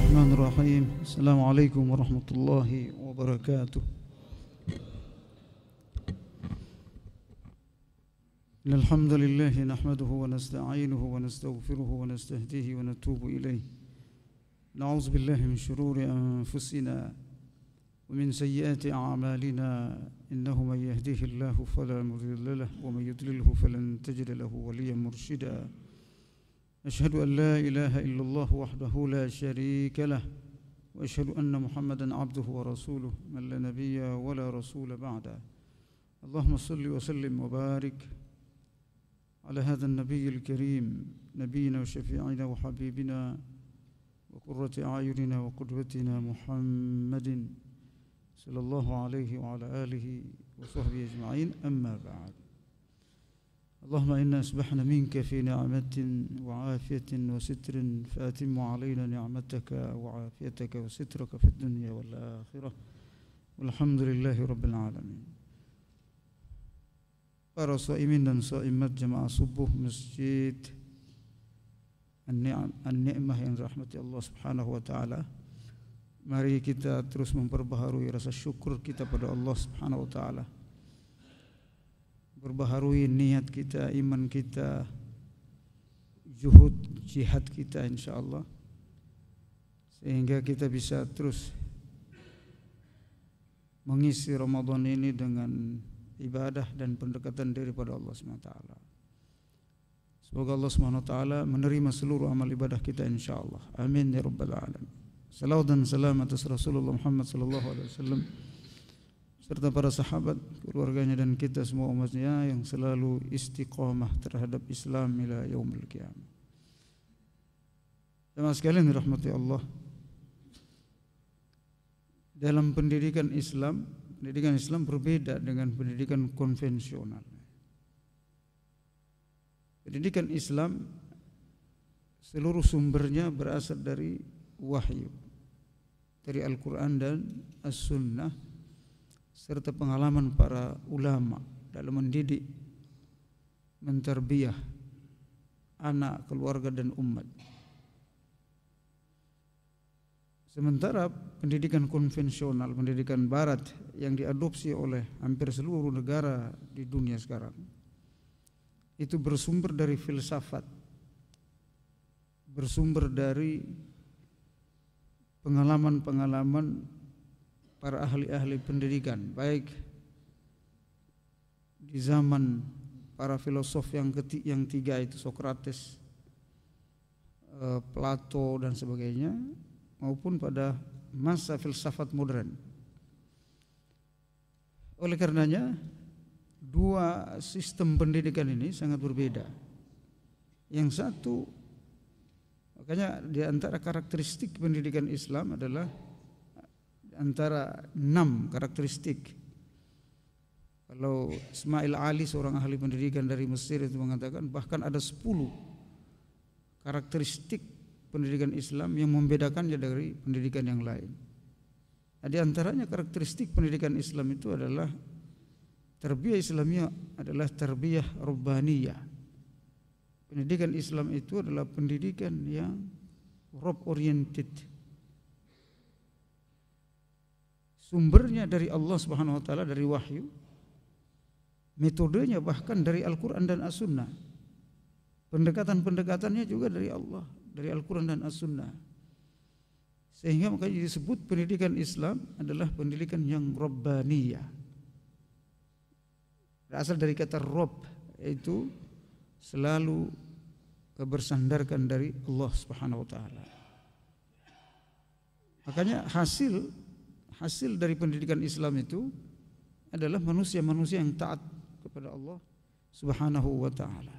الرحمن الرحيم السلام عليكم ورحمة الله وبركاته الحمد لله نحمده ونستعينه ونستغفره ونستهديه ونتوب إليه نعوذ بالله من شرور أنفسنا ومن سيئات أعمالنا إنه من يهديه الله فلا مضل له ومن يضلله فلن تجد له وليا مرشدا أشهد أن لا إله إلا الله وحده لا شريك له وأشهد أن محمدا عبده ورسوله من لا نبي ولا رسول بعده اللهم صل وسلم وبارك على هذا النبي الكريم نبينا وشفيعنا وحبيبنا وقرة أعيننا وقدوتنا محمد صلى الله عليه وعلى آله وصحبه أجمعين أما بعد اللهم إنا أصبحنا منك في نعمة وعافية وستر فأتم علينا نعمتك وعافيتك وسترك في الدنيا والآخرة والحمد لله رب العالمين para صائمين dan صائمات جمع صبح مسجد النعمة إن رحمة الله سبحانه وتعالى Mari kita terus memperbaharui rasa syukur kita pada Allah Subhanahu wa berbaharui niat kita, iman kita, juhud, jihad kita insya Allah sehingga kita bisa terus mengisi Ramadan ini dengan ibadah dan pendekatan diri pada Allah SWT. Semoga Allah SWT menerima seluruh amal ibadah kita insya Allah. Amin ya rabbal alamin. Salawat dan salam atas Rasulullah Muhammad sallallahu alaihi wasallam serta para sahabat, keluarganya dan kita semua umatnya yang selalu istiqomah terhadap Islam ila yaumil qiyamah. Jemaah sekalian dirahmati Allah. Dalam pendidikan Islam, pendidikan Islam berbeda dengan pendidikan konvensional. Pendidikan Islam seluruh sumbernya berasal dari wahyu, dari Al-Quran dan As-Sunnah serta pengalaman para ulama dalam mendidik, menterbiah anak, keluarga dan umat. Sementara pendidikan konvensional, pendidikan barat yang diadopsi oleh hampir seluruh negara di dunia sekarang itu bersumber dari filsafat, bersumber dari pengalaman-pengalaman para ahli-ahli pendidikan baik di zaman para filosof yang ketiga, yang tiga itu Socrates, eh, Plato dan sebagainya maupun pada masa filsafat modern. Oleh karenanya dua sistem pendidikan ini sangat berbeda. Yang satu makanya di antara karakteristik pendidikan Islam adalah antara enam karakteristik. Kalau Ismail Ali seorang ahli pendidikan dari Mesir itu mengatakan bahkan ada sepuluh karakteristik pendidikan Islam yang membedakannya dari pendidikan yang lain. Nah, di antaranya karakteristik pendidikan Islam itu adalah terbiah Islamnya adalah terbiah rubbaniyah. Pendidikan Islam itu adalah pendidikan yang rob oriented, sumbernya dari Allah Subhanahu wa taala dari wahyu metodenya bahkan dari Al-Qur'an dan As-Sunnah pendekatan-pendekatannya juga dari Allah dari Al-Qur'an dan As-Sunnah sehingga makanya disebut pendidikan Islam adalah pendidikan yang rabbaniyah berasal dari kata rob yaitu selalu kebersandarkan dari Allah Subhanahu wa taala. Makanya hasil hasil dari pendidikan Islam itu adalah manusia-manusia yang taat kepada Allah Subhanahu wa taala.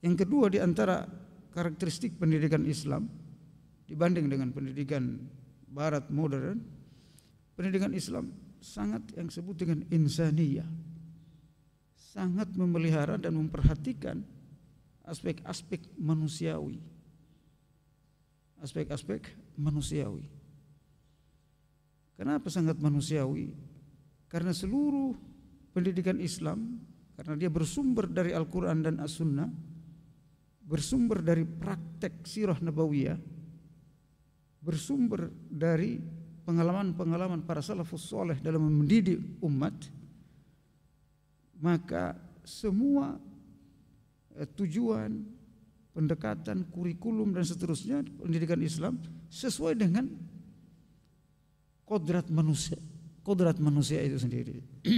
Yang kedua di antara karakteristik pendidikan Islam dibanding dengan pendidikan barat modern, pendidikan Islam sangat yang disebut dengan insaniyah. Sangat memelihara dan memperhatikan aspek-aspek manusiawi. Aspek-aspek manusiawi. Kenapa sangat manusiawi? Karena seluruh pendidikan Islam karena dia bersumber dari Al-Qur'an dan As-Sunnah, bersumber dari praktek sirah nabawiyah, bersumber dari pengalaman-pengalaman para salafus soleh dalam mendidik umat, maka semua eh, tujuan, pendekatan, kurikulum dan seterusnya pendidikan Islam sesuai dengan kodrat manusia, kodrat manusia itu sendiri.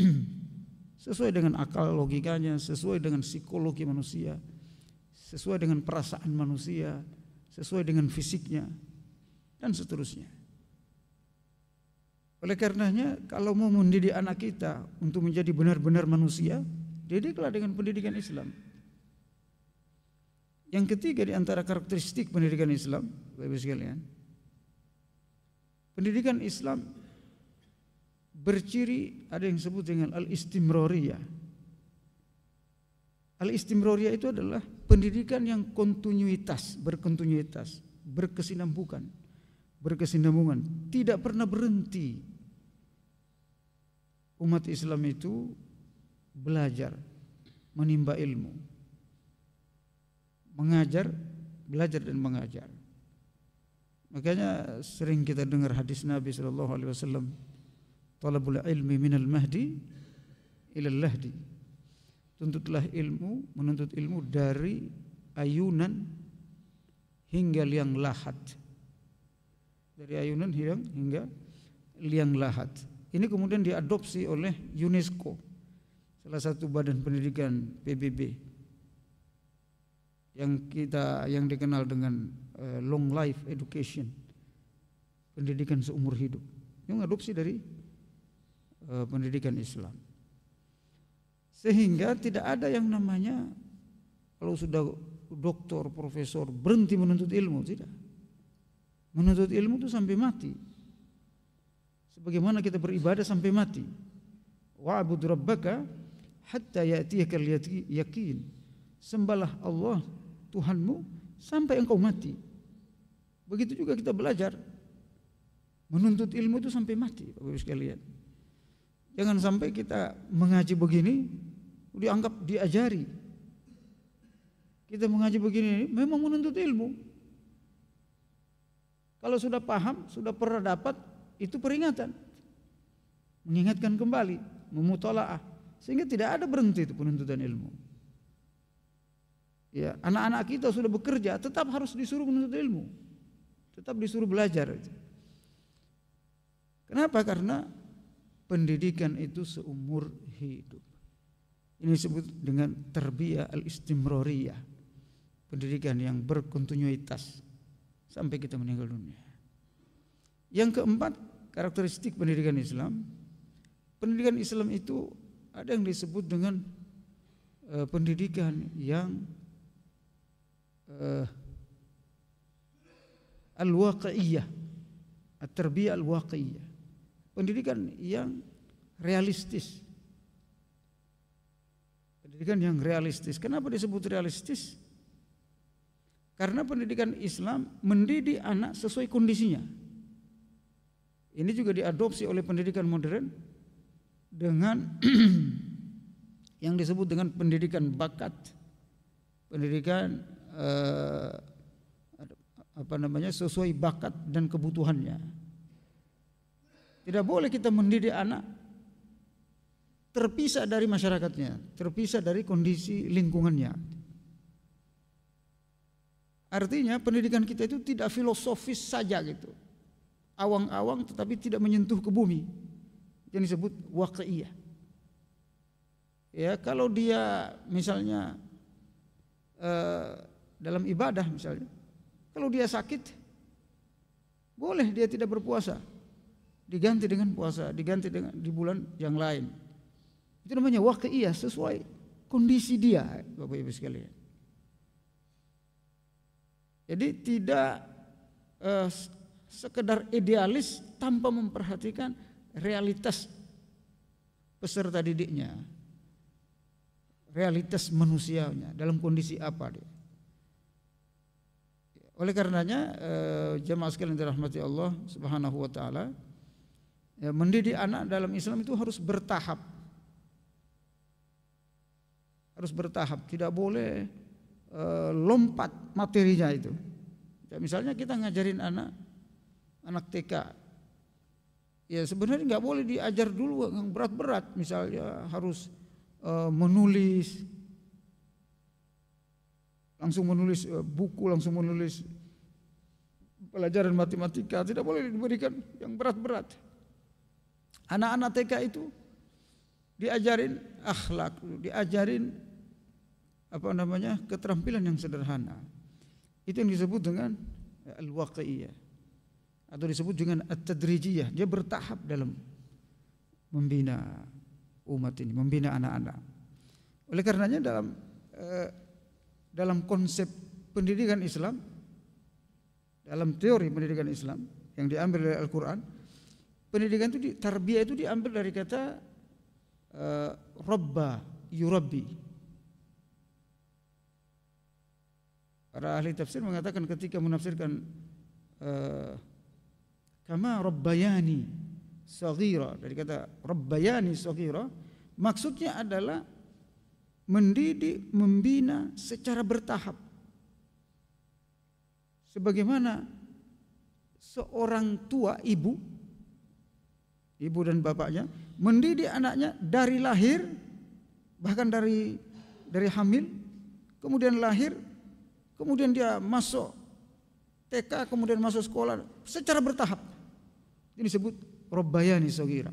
sesuai dengan akal logikanya, sesuai dengan psikologi manusia, sesuai dengan perasaan manusia, sesuai dengan fisiknya, dan seterusnya. Oleh karenanya, kalau mau mendidik anak kita untuk menjadi benar-benar manusia, didiklah dengan pendidikan Islam. Yang ketiga di antara karakteristik pendidikan Islam, Bapak sekalian, Pendidikan Islam berciri ada yang disebut dengan al-istimroriyah. Al-istimroriyah itu adalah pendidikan yang kontinuitas, berkontinuitas, berkesinambungan, berkesinambungan, tidak pernah berhenti. Umat Islam itu belajar, menimba ilmu, mengajar, belajar dan mengajar. Makanya sering kita dengar hadis Nabi sallallahu alaihi wasallam, "Talabul ilmi minal mahdi ilal lahdi." Tuntutlah ilmu, menuntut ilmu dari ayunan hingga liang lahat. Dari ayunan hilang hingga liang lahat. Ini kemudian diadopsi oleh UNESCO, salah satu badan pendidikan PBB yang kita yang dikenal dengan Eh, long life education, pendidikan seumur hidup. Yang adopsi dari uh, pendidikan Islam. Sehingga tidak ada yang namanya kalau sudah doktor, profesor berhenti menuntut ilmu, tidak. Menuntut ilmu itu sampai mati. Sebagaimana kita beribadah sampai mati. Abu rabbaka hatta ya'tiyakal yakin. Sembahlah Allah Tuhanmu sampai engkau mati. Begitu juga kita belajar. Menuntut ilmu itu sampai mati, Bapak Ibu sekalian. Jangan sampai kita mengaji begini dianggap diajari. Kita mengaji begini memang menuntut ilmu. Kalau sudah paham, sudah pernah dapat, itu peringatan. Mengingatkan kembali, memutola'ah. Sehingga tidak ada berhenti itu penuntutan ilmu. Ya, anak-anak kita sudah bekerja, tetap harus disuruh menuntut ilmu tetap disuruh belajar. Kenapa? Karena pendidikan itu seumur hidup. Ini disebut dengan terbiah al-istimroriyah. Pendidikan yang berkontinuitas sampai kita meninggal dunia. Yang keempat, karakteristik pendidikan Islam. Pendidikan Islam itu ada yang disebut dengan eh, pendidikan yang uh, al-waqi'iyah. At-tarbiyah al-waqi'iyah. Pendidikan yang realistis. Pendidikan yang realistis. Kenapa disebut realistis? Karena pendidikan Islam mendidik anak sesuai kondisinya. Ini juga diadopsi oleh pendidikan modern dengan yang disebut dengan pendidikan bakat, pendidikan eh, apa namanya sesuai bakat dan kebutuhannya. Tidak boleh kita mendidik anak terpisah dari masyarakatnya, terpisah dari kondisi lingkungannya. Artinya pendidikan kita itu tidak filosofis saja gitu. Awang-awang tetapi tidak menyentuh ke bumi. Yang disebut waqi'iyah. Ya, kalau dia misalnya eh, dalam ibadah misalnya kalau dia sakit, boleh dia tidak berpuasa. Diganti dengan puasa, diganti dengan di bulan yang lain. Itu namanya wakil iya sesuai kondisi dia, Bapak Ibu sekalian. Jadi tidak eh, sekedar idealis tanpa memperhatikan realitas peserta didiknya, realitas manusianya dalam kondisi apa dia. Oleh karenanya eh, jemaah sekalian dirahmati Allah Subhanahu wa taala ya, mendidik anak dalam Islam itu harus bertahap. Harus bertahap, tidak boleh eh, lompat materinya itu. Ya, misalnya kita ngajarin anak anak TK ya sebenarnya nggak boleh diajar dulu yang berat-berat misalnya harus e, menulis langsung menulis eh, buku, langsung menulis pelajaran matematika, tidak boleh diberikan yang berat-berat. Anak-anak TK itu diajarin akhlak, diajarin apa namanya keterampilan yang sederhana. Itu yang disebut dengan al-waqiyah atau disebut dengan at-tadrijiyah. Dia bertahap dalam membina umat ini, membina anak-anak. Oleh karenanya dalam eh, dalam konsep pendidikan Islam, dalam teori pendidikan Islam yang diambil dari Al-Quran, pendidikan itu, tarbiyah itu diambil dari kata uh, Rabba, Yurabbi. Para ahli tafsir mengatakan ketika menafsirkan uh, kama rabbayani saghira dari kata rabbayani saghira maksudnya adalah mendidik, membina secara bertahap. Sebagaimana seorang tua ibu, ibu dan bapaknya mendidik anaknya dari lahir bahkan dari dari hamil, kemudian lahir, kemudian dia masuk TK, kemudian masuk sekolah secara bertahap. Ini disebut robbayani sogira.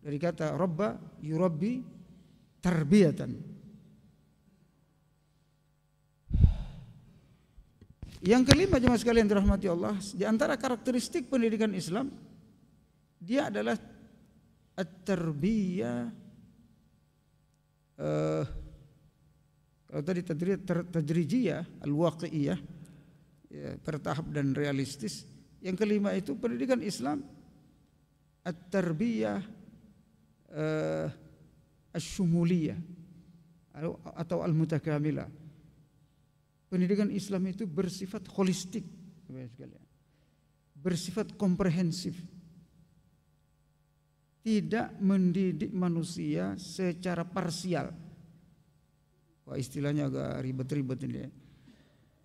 Dari kata robba yurabbi terbiatan. Yang kelima jemaah sekalian dirahmati Allah, di antara karakteristik pendidikan Islam dia adalah at-tarbiyah uh, kalau tadi tadri tajrijiyah al-waqi'iyah ya, bertahap dan realistis. Yang kelima itu pendidikan Islam at-tarbiyah uh, eh, asy-syumuliyah atau al-mutakamilah. Pendidikan Islam itu bersifat holistik, bersifat komprehensif. Tidak mendidik manusia secara parsial. Wah, istilahnya agak ribet-ribet ini ya.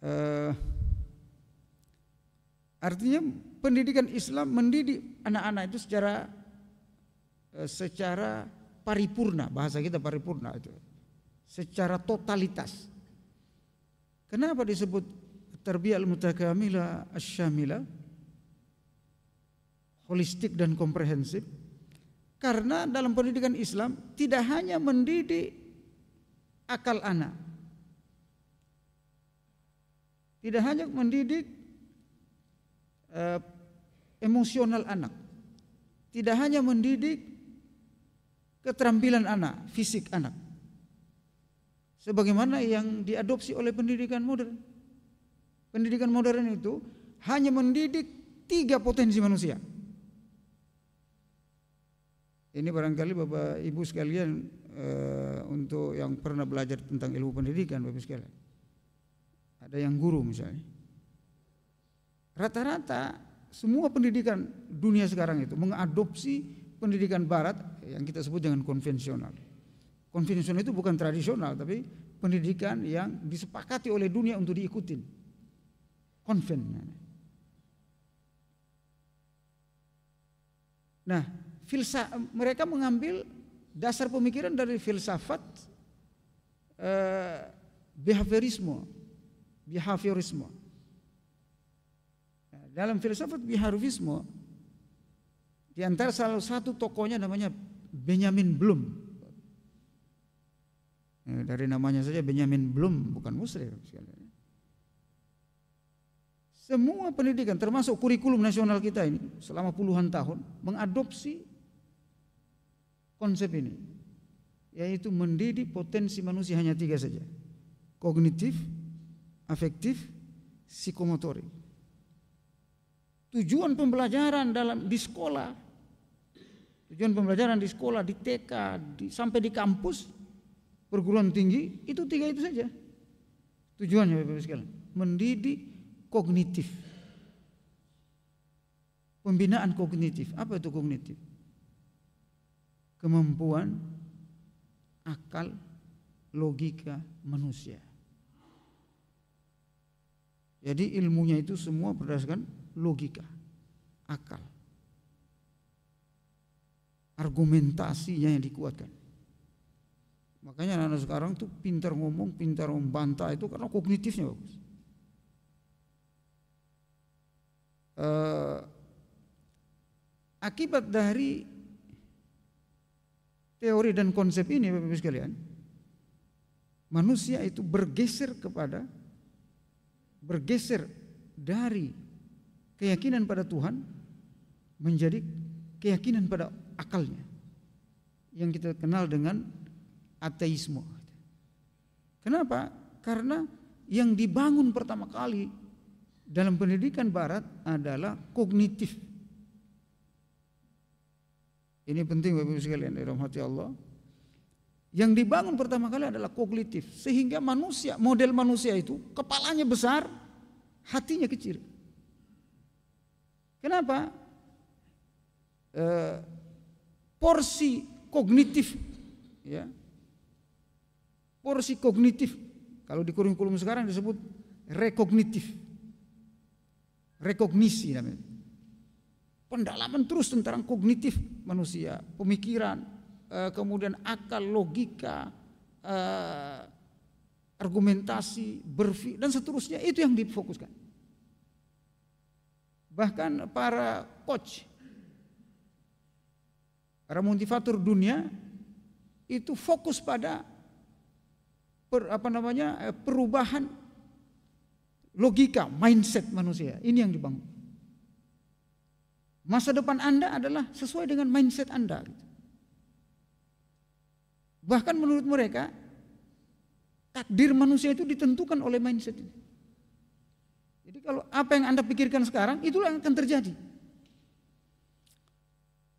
Uh, artinya pendidikan Islam mendidik anak-anak itu secara uh, secara paripurna, bahasa kita paripurna itu. Secara totalitas Kenapa disebut terbiah mutakamila mutakamilah asyamilah? Holistik dan komprehensif. Karena dalam pendidikan Islam tidak hanya mendidik akal anak. Tidak hanya mendidik uh, emosional anak. Tidak hanya mendidik keterampilan anak, fisik anak sebagaimana yang diadopsi oleh pendidikan modern. Pendidikan modern itu hanya mendidik tiga potensi manusia. Ini barangkali Bapak Ibu sekalian e, untuk yang pernah belajar tentang ilmu pendidikan Bapak Ibu sekalian. Ada yang guru misalnya. Rata-rata semua pendidikan dunia sekarang itu mengadopsi pendidikan barat yang kita sebut dengan konvensional konvensional itu bukan tradisional tapi pendidikan yang disepakati oleh dunia untuk diikutin konven nah filsa mereka mengambil dasar pemikiran dari filsafat eh, behaviorisme behaviorisme nah, dalam filsafat behaviorisme di antara salah satu tokohnya namanya Benjamin Bloom Eh, dari namanya saja Benyamin belum bukan musyrik semua pendidikan termasuk kurikulum nasional kita ini selama puluhan tahun mengadopsi konsep ini yaitu mendidik potensi manusia hanya tiga saja kognitif afektif psikomotorik tujuan pembelajaran dalam di sekolah tujuan pembelajaran di sekolah di TK di, sampai di kampus perguruan tinggi itu tiga itu saja. Tujuannya Bapak-Ibu sekalian, mendidik kognitif. Pembinaan kognitif. Apa itu kognitif? Kemampuan akal logika manusia. Jadi ilmunya itu semua berdasarkan logika, akal. Argumentasinya yang dikuatkan. Makanya anak-anak sekarang tuh pintar ngomong, pintar membantah itu karena kognitifnya bagus. Uh, eh, akibat dari teori dan konsep ini Bapak-Ibu sekalian, manusia itu bergeser kepada bergeser dari keyakinan pada Tuhan menjadi keyakinan pada akalnya yang kita kenal dengan ateisme. Kenapa? Karena yang dibangun pertama kali dalam pendidikan barat adalah kognitif. Ini penting Bapak Ibu sekalian dirahmati Allah. Yang dibangun pertama kali adalah kognitif sehingga manusia, model manusia itu kepalanya besar, hatinya kecil. Kenapa? Eh, porsi kognitif ya porsi kognitif. Kalau di kurikulum sekarang disebut rekognitif. Rekognisi namanya. Pendalaman terus tentang kognitif manusia, pemikiran, eh, kemudian akal, logika, eh, argumentasi, berfi dan seterusnya itu yang difokuskan. Bahkan para coach, para motivator dunia itu fokus pada per, apa namanya eh, perubahan logika mindset manusia ini yang dibangun masa depan anda adalah sesuai dengan mindset anda gitu. bahkan menurut mereka takdir manusia itu ditentukan oleh mindset ini jadi kalau apa yang anda pikirkan sekarang itulah yang akan terjadi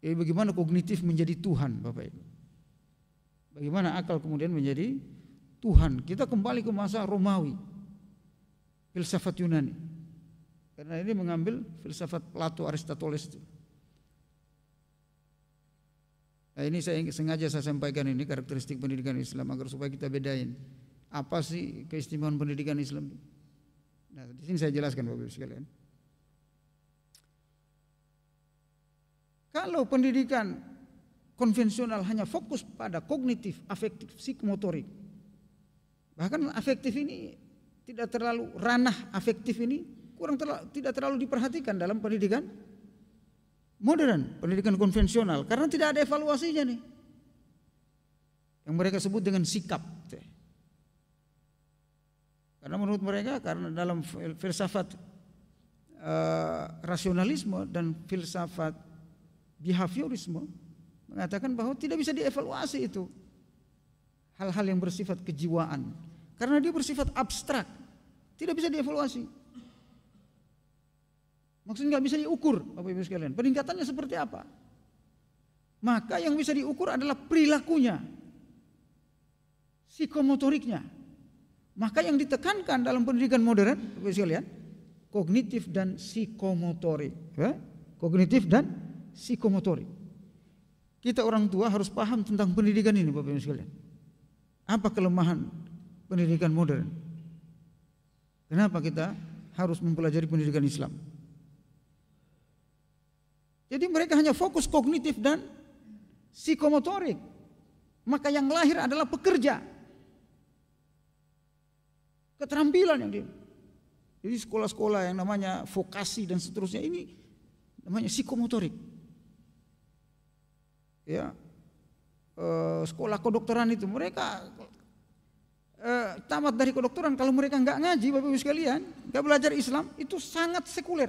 jadi eh, bagaimana kognitif menjadi Tuhan Bapak Ibu bagaimana akal kemudian menjadi Tuhan. Kita kembali ke masa Romawi, filsafat Yunani. Karena ini mengambil filsafat Plato, Aristoteles itu. Nah, ini saya sengaja saya sampaikan ini karakteristik pendidikan Islam agar supaya kita bedain apa sih keistimewaan pendidikan Islam. Nah, di sini saya jelaskan Bapak Ibu sekalian. Kalau pendidikan konvensional hanya fokus pada kognitif, afektif, psikomotorik, Bahkan afektif ini tidak terlalu ranah afektif ini kurang terlalu, tidak terlalu diperhatikan dalam pendidikan modern, pendidikan konvensional karena tidak ada evaluasinya nih. Yang mereka sebut dengan sikap. Karena menurut mereka karena dalam filsafat uh, rasionalisme dan filsafat behaviorisme mengatakan bahwa tidak bisa dievaluasi itu hal-hal yang bersifat kejiwaan karena dia bersifat abstrak tidak bisa dievaluasi maksudnya nggak bisa diukur bapak ibu sekalian peningkatannya seperti apa maka yang bisa diukur adalah perilakunya psikomotoriknya maka yang ditekankan dalam pendidikan modern bapak ibu sekalian kognitif dan psikomotorik kognitif dan psikomotorik kita orang tua harus paham tentang pendidikan ini Bapak Ibu sekalian. Apa kelemahan pendidikan modern? Kenapa kita harus mempelajari pendidikan Islam? Jadi mereka hanya fokus kognitif dan psikomotorik. Maka yang lahir adalah pekerja. Keterampilan yang dia. Jadi sekolah-sekolah yang namanya vokasi dan seterusnya ini namanya psikomotorik. Ya, Eh, sekolah kedokteran itu mereka eh, tamat dari kedokteran kalau mereka nggak ngaji Bapak Ibu sekalian nggak belajar Islam itu sangat sekuler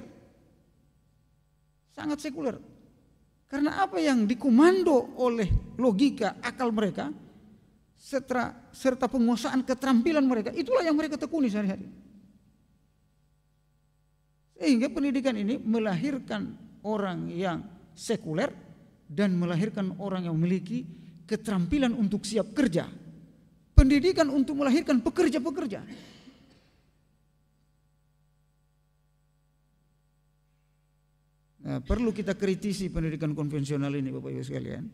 sangat sekuler karena apa yang dikomando oleh logika akal mereka serta, serta penguasaan keterampilan mereka itulah yang mereka tekuni sehari-hari sehingga pendidikan ini melahirkan orang yang sekuler dan melahirkan orang yang memiliki keterampilan untuk siap kerja, pendidikan untuk melahirkan pekerja-pekerja. Nah, perlu kita kritisi pendidikan konvensional ini Bapak Ibu sekalian.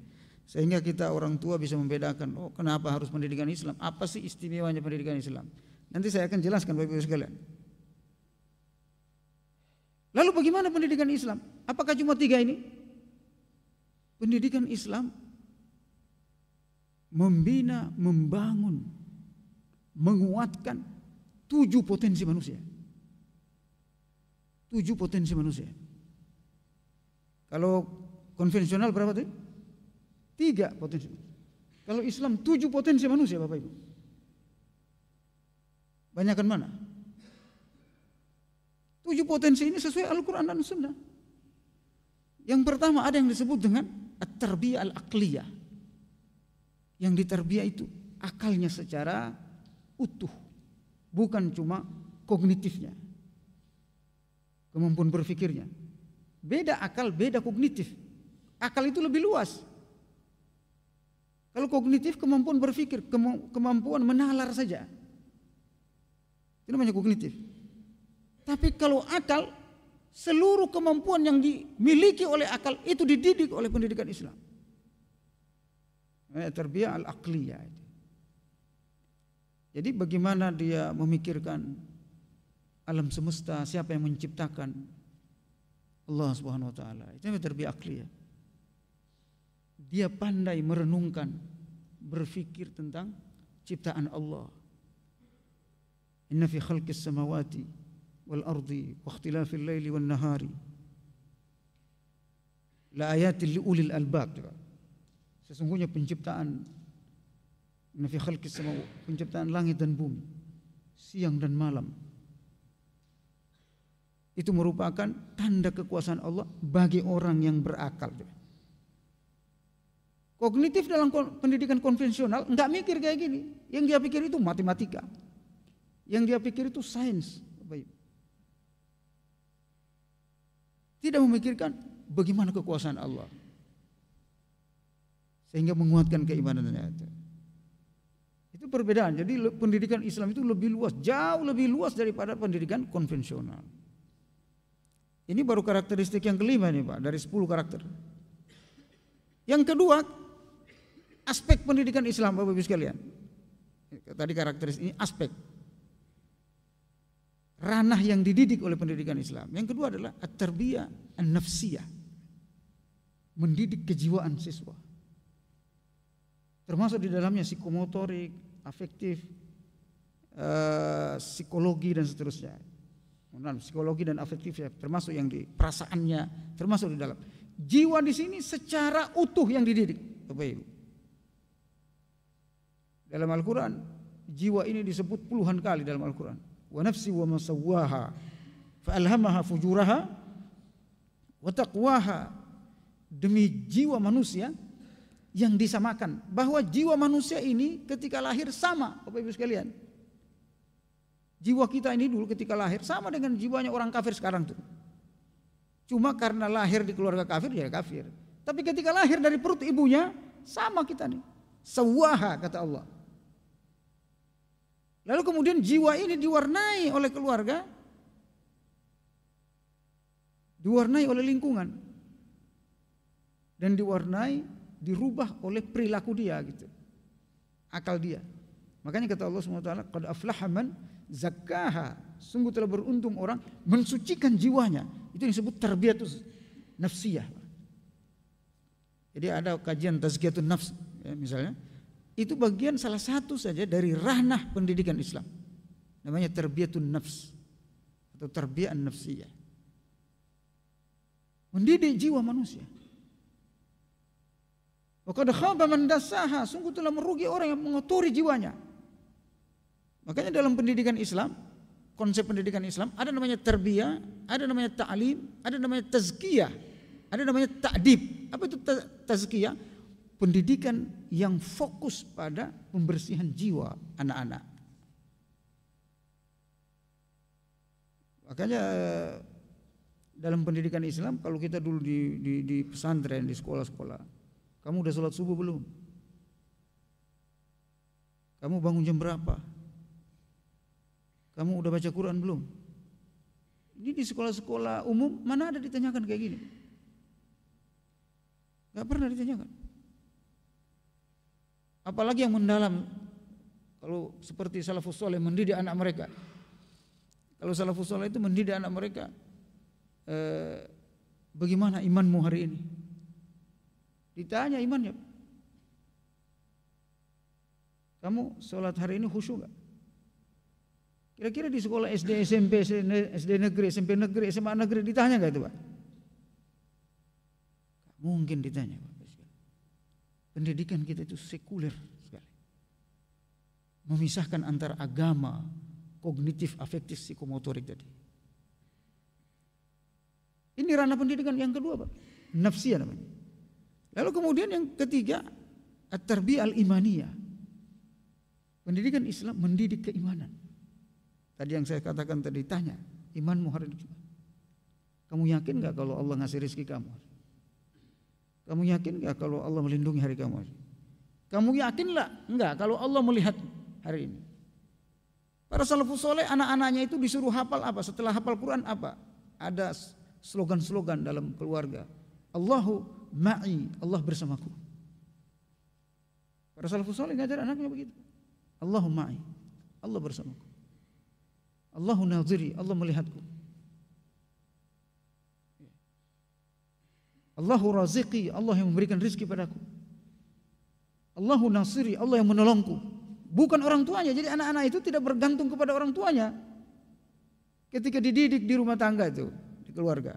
Sehingga kita orang tua bisa membedakan, oh kenapa harus pendidikan Islam? Apa sih istimewanya pendidikan Islam? Nanti saya akan jelaskan Bapak Ibu sekalian. Lalu bagaimana pendidikan Islam? Apakah cuma tiga ini? Pendidikan Islam membina, membangun, menguatkan tujuh potensi manusia. Tujuh potensi manusia. Kalau konvensional berapa tuh? Tiga potensi. Kalau Islam tujuh potensi manusia Bapak Ibu. Banyakan mana? Tujuh potensi ini sesuai Al-Quran dan Sunnah. Yang pertama ada yang disebut dengan at al-aqliyah yang diterbia itu akalnya secara utuh, bukan cuma kognitifnya. Kemampuan berpikirnya. Beda akal, beda kognitif. Akal itu lebih luas. Kalau kognitif kemampuan berpikir, kemampuan menalar saja. Itu namanya kognitif. Tapi kalau akal, seluruh kemampuan yang dimiliki oleh akal itu dididik oleh pendidikan Islam. Eh, terbiah al-aqliyah jadi bagaimana dia memikirkan alam semesta, siapa yang menciptakan Allah Subhanahu wa taala. Itu namanya terbiah akliyah. Dia pandai merenungkan, berfikir tentang ciptaan Allah. Inna fi khalqis samawati wal ardi wa ikhtilafil laili wan nahari la ayatin li ulil albab. Sesungguhnya penciptaan nafi khalqis sama penciptaan langit dan bumi, siang dan malam. Itu merupakan tanda kekuasaan Allah bagi orang yang berakal. Kognitif dalam pendidikan konvensional nggak mikir kayak gini. Yang dia pikir itu matematika. Yang dia pikir itu sains. Tidak memikirkan bagaimana kekuasaan Allah sehingga menguatkan keimanannya itu. Itu perbedaan. Jadi pendidikan Islam itu lebih luas, jauh lebih luas daripada pendidikan konvensional. Ini baru karakteristik yang kelima nih Pak, dari 10 karakter. Yang kedua, aspek pendidikan Islam Bapak Ibu sekalian. Tadi karakteristik ini aspek ranah yang dididik oleh pendidikan Islam. Yang kedua adalah at-tarbiyah nafsiyah Mendidik kejiwaan siswa. Termasuk di dalamnya psikomotorik, afektif, eh, psikologi dan seterusnya. psikologi dan afektif ya, termasuk yang di perasaannya, termasuk di dalam. Jiwa di sini secara utuh yang dididik, Bapak Ibu. Dalam Al-Qur'an jiwa ini disebut puluhan kali dalam Al-Qur'an. Wa nafsi wa masawwaha fa alhamaha fujuraha wa taqwaha. Demi jiwa manusia yang disamakan bahwa jiwa manusia ini ketika lahir sama Bapak Ibu sekalian. Jiwa kita ini dulu ketika lahir sama dengan jiwanya orang kafir sekarang tuh. Cuma karena lahir di keluarga kafir ya kafir. Tapi ketika lahir dari perut ibunya sama kita nih. Sewaha kata Allah. Lalu kemudian jiwa ini diwarnai oleh keluarga, diwarnai oleh lingkungan, dan diwarnai dirubah oleh perilaku dia gitu. Akal dia. Makanya kata Allah SWT, Qad aflaha man zakkaha. Sungguh telah beruntung orang mensucikan jiwanya. Itu yang disebut tarbiyatus nafsiyah. Jadi ada kajian tazkiyatun nafs ya, misalnya. Itu bagian salah satu saja dari ranah pendidikan Islam. Namanya tarbiyatun nafs atau tarbiyah nafsiyah. Mendidik jiwa manusia. Maka khaba man dasaha, sungguh telah merugi orang yang mengotori jiwanya. Makanya dalam pendidikan Islam, konsep pendidikan Islam ada namanya terbiah, ada namanya ta'lim, ada namanya tazkiyah, ada namanya ta'dib. Apa itu tazkiyah? Pendidikan yang fokus pada pembersihan jiwa anak-anak. Makanya dalam pendidikan Islam kalau kita dulu di, di, di pesantren, di sekolah-sekolah, kamu udah sholat subuh belum? Kamu bangun jam berapa? Kamu udah baca Quran belum? Ini di sekolah-sekolah umum mana ada ditanyakan kayak gini? Gak pernah ditanyakan. Apalagi yang mendalam kalau seperti salafus soleh mendidik anak mereka. Kalau salafus soleh itu mendidik anak mereka, eh, bagaimana imanmu hari ini? Ditanya imannya. Kamu sholat hari ini khusyuk gak? Kira-kira di sekolah SD, SMP, SD negeri, SMP negeri, SMA negeri ditanya gak itu Pak? Mungkin ditanya Pak. Pendidikan kita itu sekuler sekali. Memisahkan antara agama, kognitif, afektif, psikomotorik tadi. Ini ranah pendidikan yang kedua Pak. Nafsiyah namanya. Lalu kemudian yang ketiga, terbi al-imaniyah. Pendidikan Islam mendidik keimanan. Tadi yang saya katakan tadi tanya, imanmu hari ini? Kamu yakin nggak kalau Allah ngasih rezeki kamu? Kamu yakin nggak kalau Allah melindungi hari kamu? Kamu yakin lah nggak kalau Allah melihat hari ini? Para salafus soleh anak-anaknya itu disuruh hafal apa? Setelah hafal Quran apa? Ada slogan-slogan dalam keluarga. Allahu ma'i, Allah bersamaku. Para salafus saleh ngajar anaknya begitu. Allahu ma'i, Allah bersamaku. Allahu naziri, Allah melihatku. Allahu raziqi, Allah yang memberikan rizki padaku. Allahu nasiri, Allah yang menolongku. Bukan orang tuanya, jadi anak-anak itu tidak bergantung kepada orang tuanya. Ketika dididik di rumah tangga itu, di keluarga.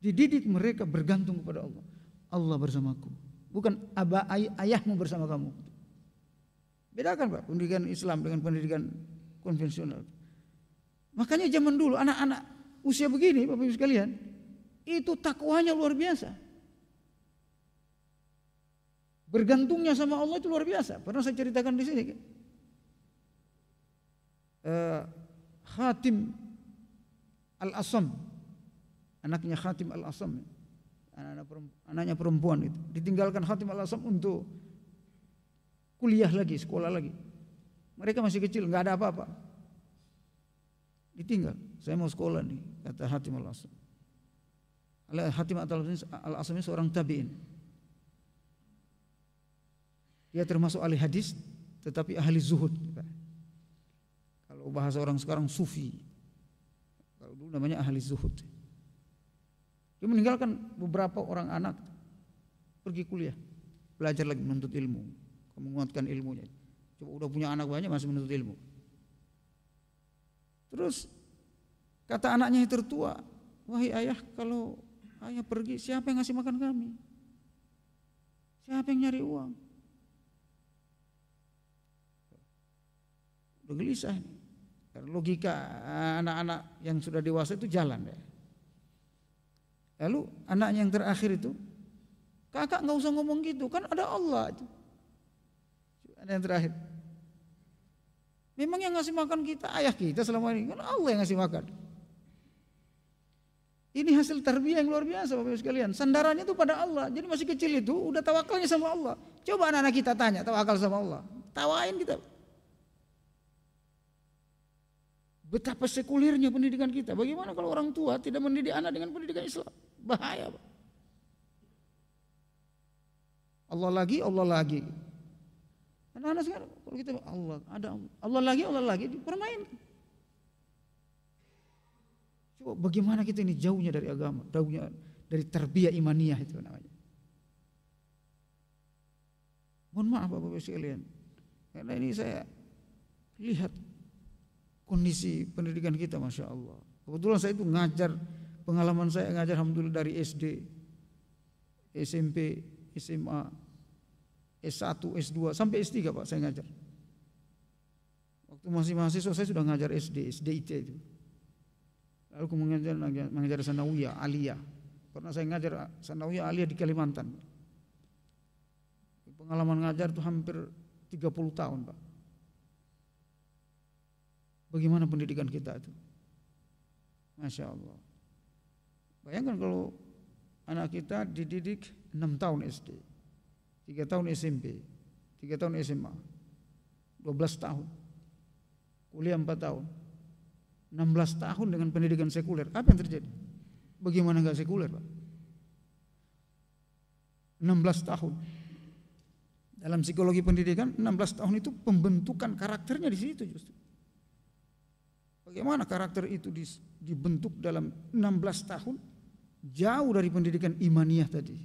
Dididik mereka bergantung kepada Allah. Allah bersamaku. Bukan abah ay ayahmu bersama kamu. Bedakan Pak pendidikan Islam dengan pendidikan konvensional. Makanya zaman dulu anak-anak usia begini Bapak Ibu sekalian, itu takwanya luar biasa. Bergantungnya sama Allah itu luar biasa. Pernah saya ceritakan di sini. Kan? Uh, Khatim Al-Asam anaknya Khatim Al-Asam anak anaknya perempuan itu ditinggalkan Khatim Al-Asam untuk kuliah lagi sekolah lagi mereka masih kecil nggak ada apa-apa ditinggal saya mau sekolah nih kata Hatim Al-Asam Hatim Al-Asam ini seorang tabi'in dia termasuk ahli hadis tetapi ahli zuhud kalau bahasa orang sekarang sufi kalau dulu namanya ahli zuhud dia meninggalkan beberapa orang anak pergi kuliah, belajar lagi menuntut ilmu, menguatkan ilmunya. Coba udah punya anak banyak masih menuntut ilmu. Terus kata anaknya yang tertua, wahai ayah kalau ayah pergi siapa yang ngasih makan kami? Siapa yang nyari uang? Udah gelisah nih. logika eh, anak-anak yang sudah dewasa itu jalan ya. Lalu anaknya yang terakhir itu, kakak nggak usah ngomong gitu, kan ada Allah. Anak yang terakhir. Memang yang ngasih makan kita ayah kita selama ini, kan Allah yang ngasih makan. Ini hasil tarbiyah yang luar biasa Bapak Ibu sekalian. Sandarannya itu pada Allah. Jadi masih kecil itu udah tawakalnya sama Allah. Coba anak-anak kita tanya tawakal sama Allah. Tawain kita. Betapa sekulirnya pendidikan kita. Bagaimana kalau orang tua tidak mendidik anak dengan pendidikan Islam? Bahaya. Allah lagi, Allah lagi. Anak-anak sekarang kalau kita gitu, Allah ada Allah lagi, Allah lagi dipermainkan. Coba bagaimana kita ini jauhnya dari agama, jauhnya dari terbiah imaniyah itu namanya. Mohon maaf Bapak-Bapak sekalian. Karena ini saya lihat kondisi pendidikan kita Masya Allah. Kebetulan saya itu ngajar Pengalaman saya ngajar alhamdulillah dari SD, SMP, SMA, S1, S2 sampai S3 Pak saya ngajar. Waktu masih mahasiswa saya sudah ngajar SD, SDIT itu. Lalu kemudian mengajar, mengajar Sanawiya, aliyah. Pernah saya ngajar Sanawiya, aliyah di Kalimantan. Pengalaman ngajar itu hampir 30 tahun, Pak. Bagaimana pendidikan kita itu? Masya Allah. Bayangkan kalau anak kita dididik 6 tahun SD, 3 tahun SMP, 3 tahun SMA, 12 tahun, kuliah 4 tahun, 16 tahun dengan pendidikan sekuler. Apa yang terjadi? Bagaimana nggak sekuler, Pak? 16 tahun. Dalam psikologi pendidikan, 16 tahun itu pembentukan karakternya di situ justru. Bagaimana karakter itu dibentuk dalam 16 tahun jauh dari pendidikan imaniah tadi.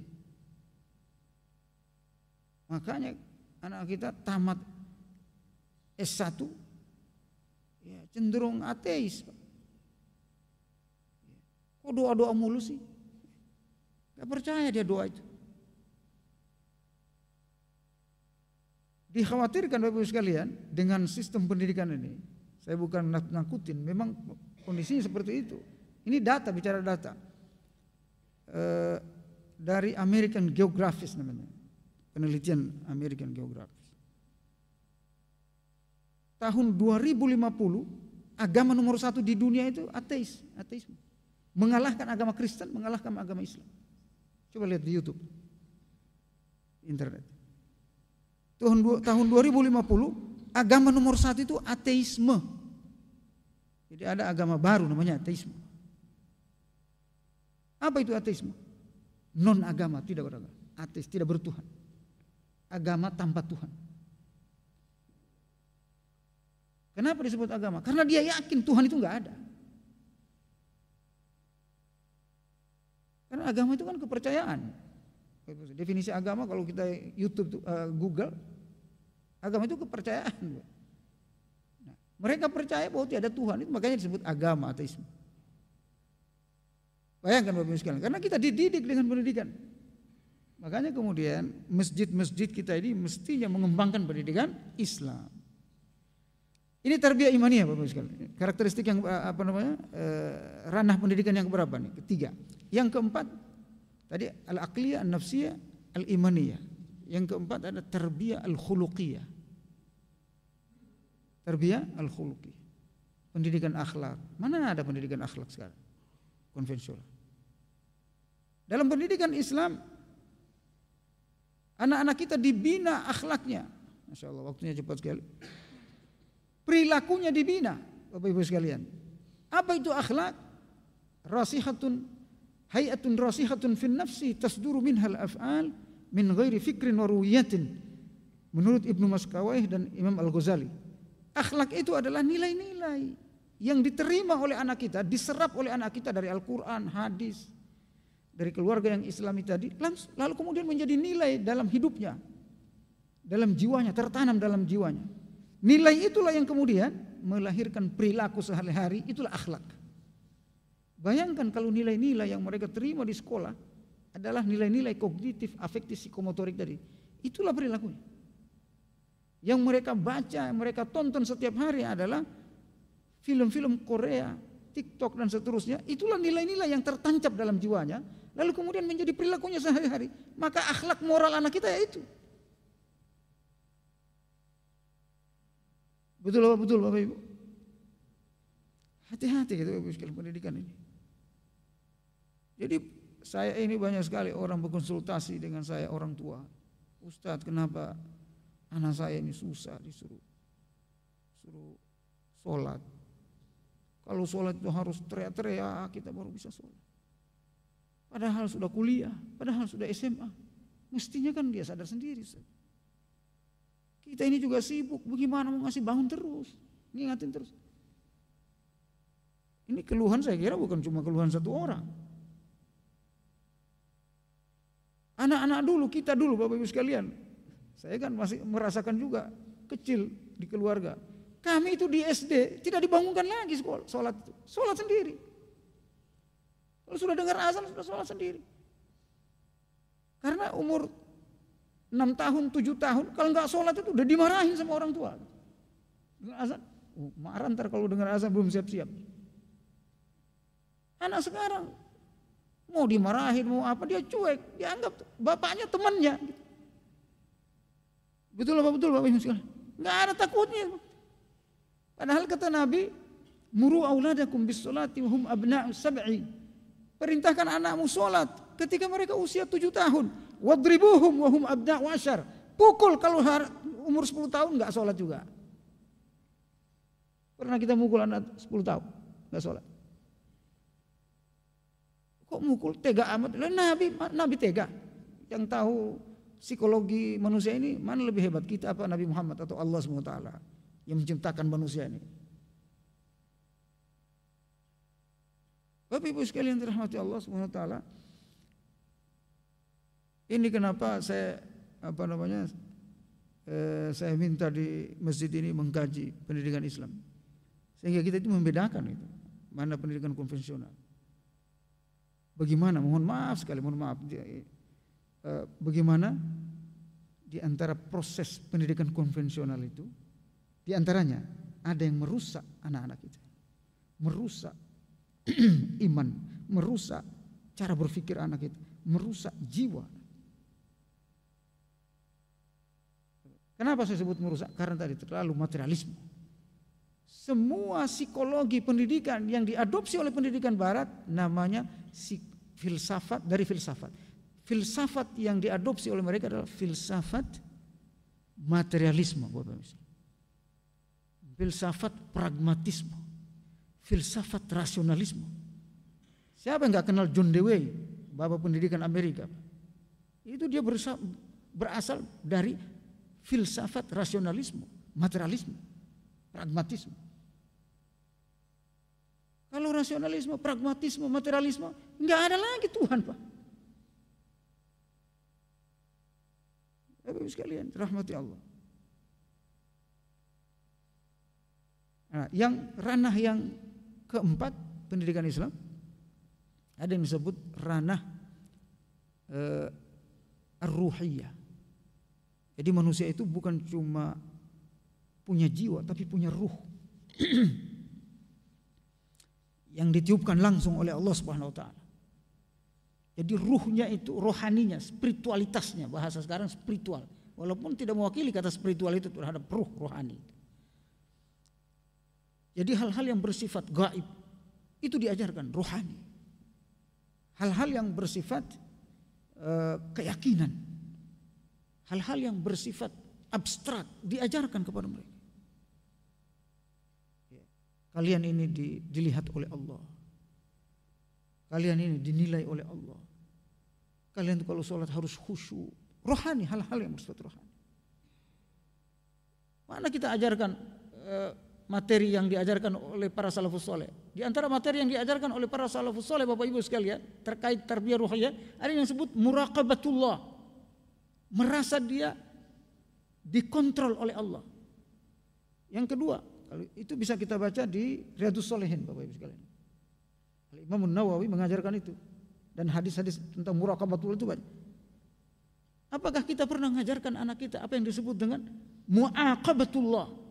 Makanya anak kita tamat S1 ya, cenderung ateis. Kok doa-doa mulu sih? Gak percaya dia doa itu. Dikhawatirkan Bapak Ibu sekalian dengan sistem pendidikan ini. Saya bukan nakutin, memang kondisinya seperti itu. Ini data, bicara data Eh, dari American Geographic namanya. Penelitian American Geographic. Tahun 2050 agama nomor satu di dunia itu ateis, ateisme. Mengalahkan agama Kristen, mengalahkan agama Islam. Coba lihat di YouTube. Internet. Tahun tahun 2050 agama nomor satu itu ateisme. Jadi ada agama baru namanya ateisme. Apa itu ateisme? Non agama, tidak beragama. Ateis, tidak bertuhan. Agama tanpa Tuhan. Kenapa disebut agama? Karena dia yakin Tuhan itu nggak ada. Karena agama itu kan kepercayaan. Definisi agama kalau kita YouTube, uh, Google, agama itu kepercayaan. Nah, mereka percaya bahwa tidak ada Tuhan, itu makanya disebut agama ateisme. Bayangkan Bapak Ibu sekalian, karena kita dididik dengan pendidikan. Makanya kemudian masjid-masjid kita ini mestinya mengembangkan pendidikan Islam. Ini tarbiyah ya Bapak Ibu sekalian. Karakteristik yang eh, apa namanya? Eh, ranah pendidikan yang keberapa nih? Ketiga. Yang keempat tadi al-aqliyah, an-nafsiyah, al-imaniyah. Yang keempat ada tarbiyah al-khuluqiyah. Tarbiyah al-khuluqiyah. Pendidikan akhlak. Mana ada pendidikan akhlak sekarang? Konvensional. Dalam pendidikan Islam, anak-anak kita dibina akhlaknya. Masya Allah, waktunya cepat sekali. Perilakunya dibina, Bapak Ibu sekalian. Apa itu akhlak? Rasihatun, hayatun rasihatun fin nafsi tasduru minhal af'al min ghairi fikrin waruyatin. Menurut Ibnu Maskawaih dan Imam Al-Ghazali. Akhlak itu adalah nilai-nilai yang diterima oleh anak kita, diserap oleh anak kita dari Al-Quran, hadis, dari keluarga yang islami tadi lalu kemudian menjadi nilai dalam hidupnya dalam jiwanya tertanam dalam jiwanya nilai itulah yang kemudian melahirkan perilaku sehari-hari itulah akhlak bayangkan kalau nilai-nilai yang mereka terima di sekolah adalah nilai-nilai kognitif afektif psikomotorik dari itulah perilakunya yang mereka baca yang mereka tonton setiap hari adalah film-film Korea TikTok dan seterusnya itulah nilai-nilai yang tertancap dalam jiwanya lalu kemudian menjadi perilakunya sehari-hari, maka akhlak moral anak kita ya itu. Betul apa betul Bapak Ibu? Hati-hati gitu Bapak Ibu pendidikan ini. Jadi saya ini banyak sekali orang berkonsultasi dengan saya orang tua. Ustadz kenapa anak saya ini susah disuruh suruh sholat. Kalau sholat itu harus teriak-teriak kita baru bisa sholat. Padahal sudah kuliah, padahal sudah SMA. Mestinya kan dia sadar sendiri. Kita ini juga sibuk, bagaimana mau ngasih bangun terus, ngingatin terus. Ini keluhan saya kira bukan cuma keluhan satu orang. Anak-anak dulu, kita dulu Bapak Ibu sekalian. Saya kan masih merasakan juga kecil di keluarga. Kami itu di SD tidak dibangunkan lagi sekolah, sholat Sholat sendiri. Kalau sudah dengar azan sudah sholat sendiri. Karena umur 6 tahun, 7 tahun, kalau nggak sholat itu udah dimarahin sama orang tua. Dengar azan, oh, marah ntar kalau dengar azan belum siap-siap. Anak sekarang mau dimarahin, mau apa, dia cuek, dianggap bapaknya temannya. Betul apa betul Bapak Ibu sekalian? Enggak ada takutnya. Padahal kata Nabi, muru auladakum bis salati wa hum abna'u sab'i. Perintahkan anakmu sholat ketika mereka usia tujuh tahun. Wadribuhum wahum abda washar. Pukul kalau umur sepuluh tahun nggak sholat juga. Pernah kita mukul anak sepuluh tahun nggak sholat. Kok mukul tega amat? Lah, nabi, Nabi tega. Yang tahu psikologi manusia ini mana lebih hebat kita apa Nabi Muhammad atau Allah SWT yang menciptakan manusia ini? Bapak Ibu sekalian dirahmati Allah Subhanahu taala. Ini kenapa saya apa namanya? Eh, saya minta di masjid ini mengkaji pendidikan Islam. Sehingga kita itu membedakan itu. Mana pendidikan konvensional. Bagaimana? Mohon maaf sekali, mohon maaf. Eh, bagaimana di antara proses pendidikan konvensional itu di antaranya ada yang merusak anak-anak kita. Merusak iman, merusak cara berpikir anak itu, merusak jiwa. Kenapa saya sebut merusak? Karena tadi terlalu materialisme. Semua psikologi pendidikan yang diadopsi oleh pendidikan barat namanya filsafat dari filsafat. Filsafat yang diadopsi oleh mereka adalah filsafat materialisme. Filsafat pragmatisme filsafat rasionalisme. Siapa yang nggak kenal John Dewey, bapak pendidikan Amerika? Itu dia berasal, dari filsafat rasionalisme, materialisme, pragmatisme. Kalau rasionalisme, pragmatisme, materialisme, nggak ada lagi Tuhan, Pak. Tapi sekalian, rahmati Allah. Nah, yang ranah yang Keempat, pendidikan Islam ada yang disebut ranah uh, eh, ruhiyah. Jadi manusia itu bukan cuma punya jiwa tapi punya ruh. yang ditiupkan langsung oleh Allah Subhanahu wa taala. Jadi ruhnya itu rohaninya, spiritualitasnya bahasa sekarang spiritual. Walaupun tidak mewakili kata spiritual itu terhadap ruh rohani. Jadi hal-hal yang bersifat gaib itu diajarkan rohani. Hal-hal yang bersifat uh, keyakinan. Hal-hal yang bersifat abstrak diajarkan kepada mereka. Ya. Kalian ini di, dilihat oleh Allah. Kalian ini dinilai oleh Allah. Kalian kalau sholat harus khusyuk. Rohani, hal-hal yang bersifat rohani. Mana kita ajarkan eh, materi yang diajarkan oleh para salafus soleh. Di antara materi yang diajarkan oleh para salafus soleh Bapak Ibu sekalian terkait tarbiyah ruhiyah ada yang disebut muraqabatullah. Merasa dia dikontrol oleh Allah. Yang kedua, itu bisa kita baca di Riyadus Solehin Bapak Ibu sekalian. Imam Nawawi mengajarkan itu dan hadis-hadis tentang muraqabatullah itu banyak. Apakah kita pernah mengajarkan anak kita apa yang disebut dengan muaqabatullah?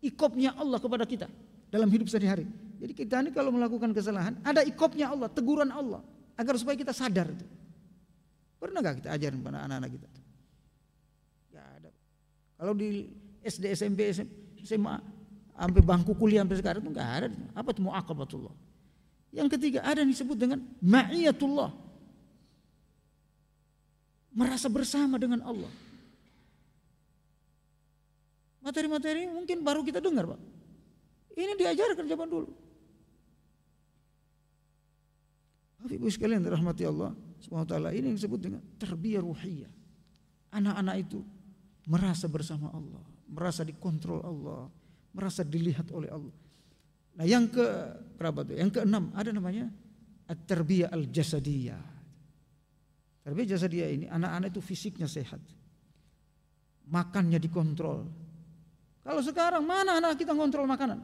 ikopnya Allah kepada kita dalam hidup sehari-hari. Jadi kita ini kalau melakukan kesalahan, ada ikopnya Allah, teguran Allah, agar supaya kita sadar Pernah gak kita ajarin pada anak-anak kita? Gak ya ada. Kalau di SD, SMP, SMA, sampai bangku kuliah sampai sekarang itu gak ada. Apa itu mu'akabatullah? Yang ketiga ada yang disebut dengan ma'iyatullah. Merasa bersama dengan Allah. Materi-materi mungkin baru kita dengar, Pak. Ini diajarkan zaman dulu. Bapak Ibu sekalian rahmati Allah SWT ini yang disebut dengan terbiar ruhiyah. Anak-anak itu merasa bersama Allah, merasa dikontrol Allah, merasa dilihat oleh Allah. Nah, yang ke berapa tuh? Yang keenam ada namanya at-tarbiyah al-jasadiyah. Tarbiyah jasadiyah ini anak-anak itu fisiknya sehat. Makannya dikontrol, kalau sekarang mana anak kita ngontrol makanan?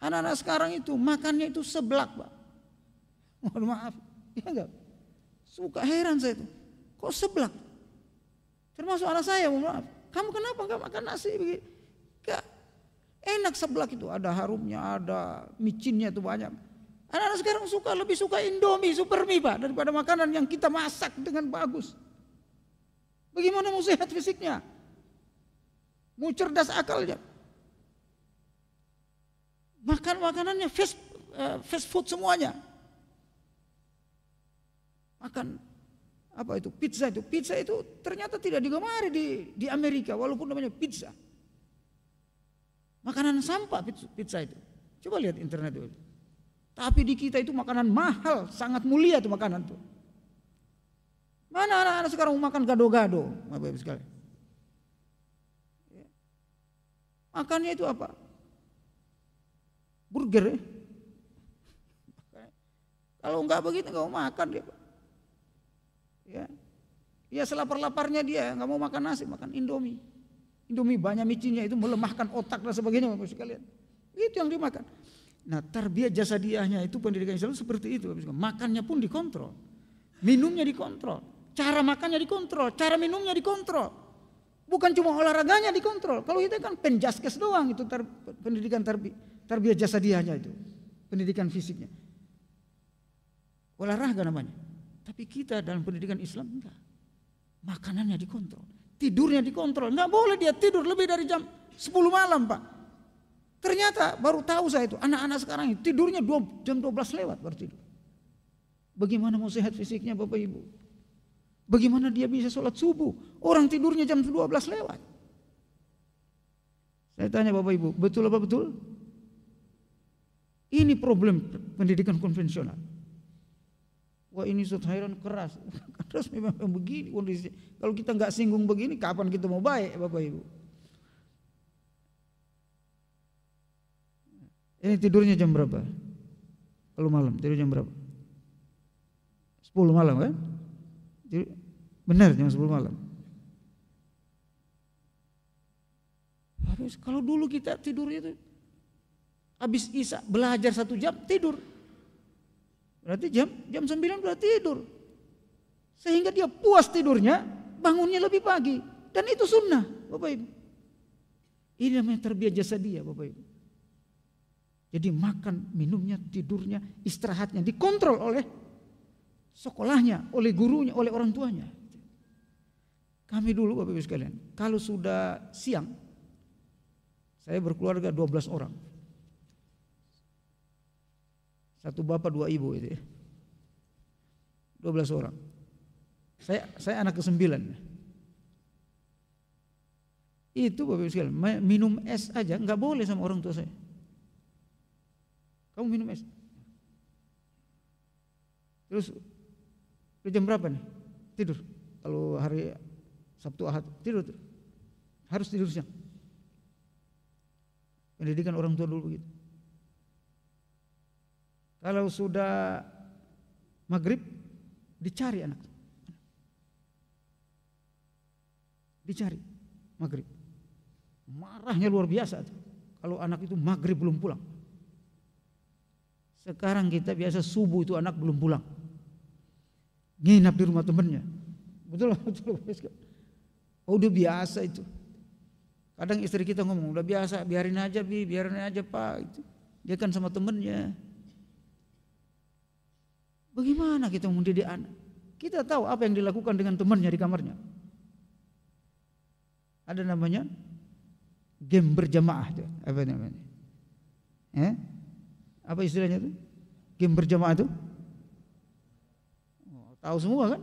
Anak-anak sekarang itu makannya itu seblak, Pak. Mohon maaf, ya enggak? Suka heran saya itu. Kok seblak? Termasuk anak saya, mohon maaf. Kamu kenapa enggak makan nasi begini? Enggak. Enak seblak itu, ada harumnya, ada micinnya itu banyak. Anak-anak sekarang suka lebih suka Indomie, Supermie, Pak, daripada makanan yang kita masak dengan bagus. Bagaimana mau sehat fisiknya? Mau cerdas akalnya. Makan makanannya fast, eh, fast food semuanya. Makan apa itu pizza itu pizza itu ternyata tidak digemari di di Amerika walaupun namanya pizza makanan sampah pizza, itu coba lihat internet itu tapi di kita itu makanan mahal sangat mulia itu makanan tuh mana anak-anak sekarang makan gado-gado sekali Makannya itu apa? Burger. Ya? Kalau enggak begitu enggak mau makan dia. Ya, ya selapar-laparnya dia nggak mau makan nasi, makan indomie. Indomie banyak micinnya itu melemahkan otak dan sebagainya bapak sekalian. Itu yang dimakan. Nah tarbiyah jasadiahnya itu pendidikan Islam seperti itu. Makannya pun dikontrol. Minumnya dikontrol. Cara makannya dikontrol. Cara minumnya dikontrol. Bukan cuma olahraganya dikontrol. Kalau kita kan penjaskes doang itu ter, pendidikan terbi, terbiah jasadiahnya itu. Pendidikan fisiknya. Olahraga namanya. Tapi kita dalam pendidikan Islam enggak. Makanannya dikontrol. Tidurnya dikontrol. Enggak boleh dia tidur lebih dari jam 10 malam pak. Ternyata baru tahu saya itu. Anak-anak sekarang tidurnya 2, jam 12 lewat baru tidur. Bagaimana mau sehat fisiknya Bapak Ibu? Bagaimana dia bisa sholat subuh? Orang tidurnya jam 12 lewat. Saya tanya Bapak Ibu, betul apa betul? Ini problem pendidikan konvensional. Wah ini Ustaz keras. keras memang begini kondisi. Kalau kita nggak singgung begini, kapan kita mau baik Bapak Ibu? Ini tidurnya jam berapa? Kalau malam tidur jam berapa? 10 malam kan? Tidur, Benar jam 10 malam. Habis kalau dulu kita tidur itu habis Isa belajar satu jam tidur. Berarti jam jam 9 sudah tidur. Sehingga dia puas tidurnya, bangunnya lebih pagi. Dan itu sunnah, Bapak Ibu. Ini namanya terbiasa jasa dia, Bapak Ibu. Jadi makan, minumnya, tidurnya, istirahatnya dikontrol oleh sekolahnya, oleh gurunya, oleh orang tuanya. Kami dulu Bapak Ibu sekalian, kalau sudah siang saya berkeluarga 12 orang. Satu bapak, dua ibu itu ya. 12 orang. Saya saya anak ke-9. Itu Bapak Ibu sekalian, minum es aja nggak boleh sama orang tua saya. Kamu minum es. Terus jam berapa nih? Tidur. Kalau hari Sabtu Ahad tidur, tidur. harus tidur siang pendidikan orang tua dulu gitu. kalau sudah maghrib dicari anak dicari maghrib marahnya luar biasa tuh. kalau anak itu maghrib belum pulang sekarang kita biasa subuh itu anak belum pulang nginap di rumah temennya betul betul Oh udah biasa itu. Kadang istri kita ngomong udah biasa, biarin aja bi, biarin aja pak. Itu. Dia kan sama temennya. Bagaimana kita mendidik anak? Kita tahu apa yang dilakukan dengan temannya di kamarnya. Ada namanya game berjamaah itu. Apa namanya? Eh? Apa istilahnya itu? Game berjamaah itu? Oh, tahu semua kan?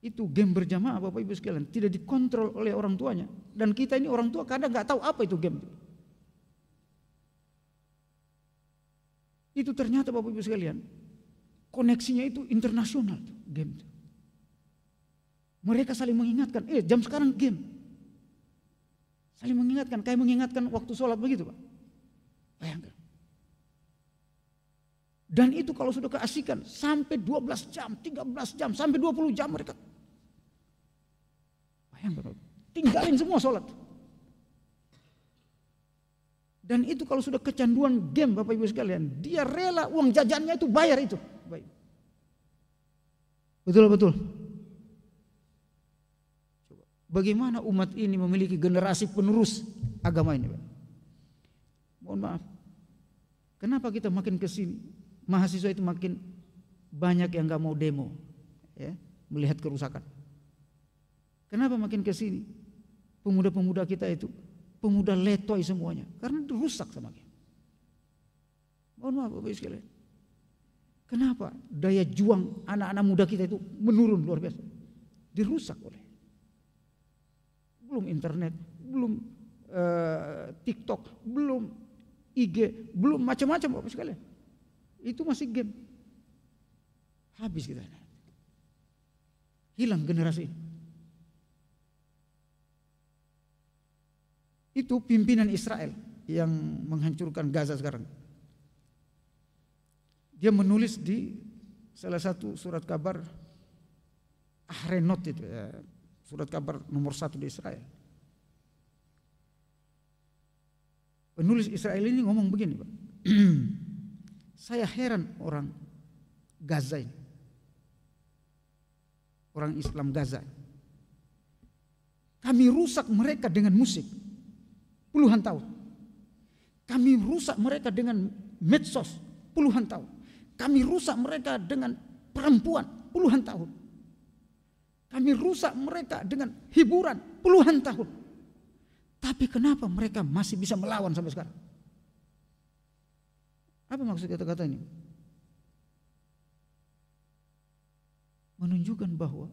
Itu game berjamaah Bapak Ibu sekalian tidak dikontrol oleh orang tuanya dan kita ini orang tua kadang nggak tahu apa itu game. Itu ternyata Bapak Ibu sekalian koneksinya itu internasional tuh, game itu. Mereka saling mengingatkan, eh jam sekarang game. Saling mengingatkan, kayak mengingatkan waktu sholat begitu Pak. Bayangkan. Dan itu kalau sudah keasikan sampai 12 jam, 13 jam, sampai 20 jam mereka yang Bayangkan, tinggalin semua sholat. Dan itu kalau sudah kecanduan game Bapak Ibu sekalian, dia rela uang jajannya itu bayar itu. Betul betul. Bagaimana umat ini memiliki generasi penerus agama ini? Pak? Mohon maaf. Kenapa kita makin kesini mahasiswa itu makin banyak yang nggak mau demo, ya, melihat kerusakan. Kenapa makin ke sini? Pemuda-pemuda kita itu, pemuda letoy semuanya, karena rusak sama dia. Mohon maaf Bapak Ibu sekalian. Kenapa daya juang anak-anak muda kita itu menurun luar biasa? Dirusak oleh belum internet, belum uh, TikTok, belum IG, belum macam-macam Bapak sekalian. Itu masih game. Habis kita. Hilang generasi ini. Itu pimpinan Israel yang menghancurkan Gaza sekarang. Dia menulis di salah satu surat kabar Ahrenot itu ya, surat kabar nomor satu di Israel. Penulis Israel ini ngomong begini, Pak. Saya heran orang Gaza ini. Orang Islam Gaza. Kami rusak mereka dengan musik puluhan tahun. Kami rusak mereka dengan medsos puluhan tahun. Kami rusak mereka dengan perempuan puluhan tahun. Kami rusak mereka dengan hiburan puluhan tahun. Tapi kenapa mereka masih bisa melawan sampai sekarang? Apa maksud kata-kata ini? Menunjukkan bahwa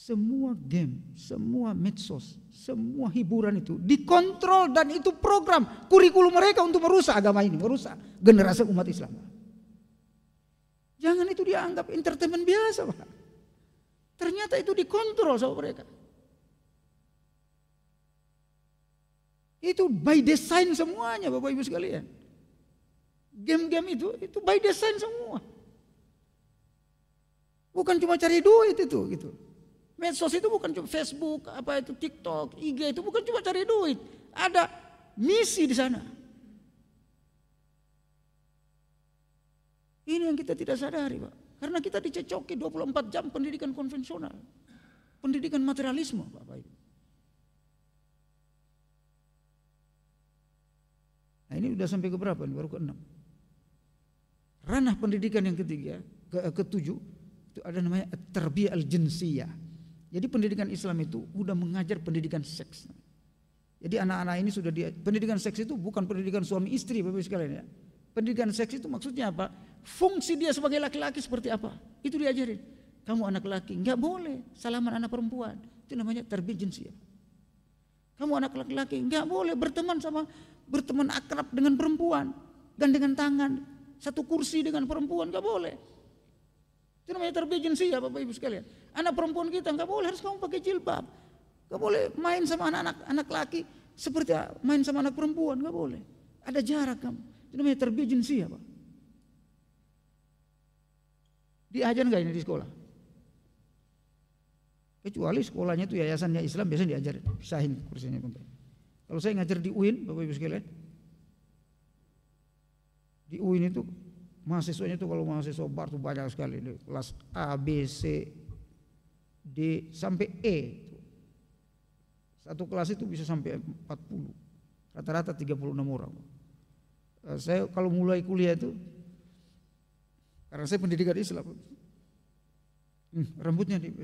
semua game, semua medsos, semua hiburan itu dikontrol dan itu program kurikulum mereka untuk merusak agama ini, merusak generasi umat Islam. Jangan itu dianggap entertainment biasa, Pak. Ternyata itu dikontrol sama mereka. Itu by design semuanya, Bapak Ibu sekalian. Game-game itu itu by design semua. Bukan cuma cari duit itu gitu. Medsos itu bukan cuma Facebook, apa itu TikTok, IG itu bukan cuma cari duit. Ada misi di sana. Ini yang kita tidak sadari, Pak. Karena kita dicecoki 24 jam pendidikan konvensional. Pendidikan materialisme, Pak. Ibu. Nah, ini sudah sampai ke berapa? Ini baru ke enam. Ranah pendidikan yang ketiga, ke, eh, tujuh, itu ada namanya terbia al-jinsiyah jadi pendidikan Islam itu udah mengajar pendidikan seks. Jadi anak-anak ini sudah dia pendidikan seks itu bukan pendidikan suami istri Bapak sekalian ya. Pendidikan seks itu maksudnya apa? Fungsi dia sebagai laki-laki seperti apa? Itu diajarin. Kamu anak laki nggak boleh salaman anak perempuan. Itu namanya terbit jinsiah. Ya. Kamu anak laki-laki nggak boleh berteman sama berteman akrab dengan perempuan, gandengan tangan, satu kursi dengan perempuan nggak boleh. Itu namanya tarbiyah ya Bapak Ibu sekalian. Anak perempuan kita nggak boleh harus kamu pakai jilbab. Nggak boleh main sama anak-anak anak laki seperti ah, main sama anak perempuan nggak boleh. Ada jarak kamu. Itu namanya tarbiyah ya Pak. Diajar nggak ini di sekolah? Kecuali sekolahnya itu yayasannya Islam biasanya diajar Pisahin kursinya Bapak. Kalau saya ngajar di UIN Bapak Ibu sekalian. Di UIN itu mahasiswanya itu kalau mahasiswa bar tuh banyak sekali di kelas A, B, C, D sampai E. Satu kelas itu bisa sampai 40. Rata-rata 36 orang. Eh, saya kalau mulai kuliah itu karena saya pendidikan Islam. Hmm, rambutnya di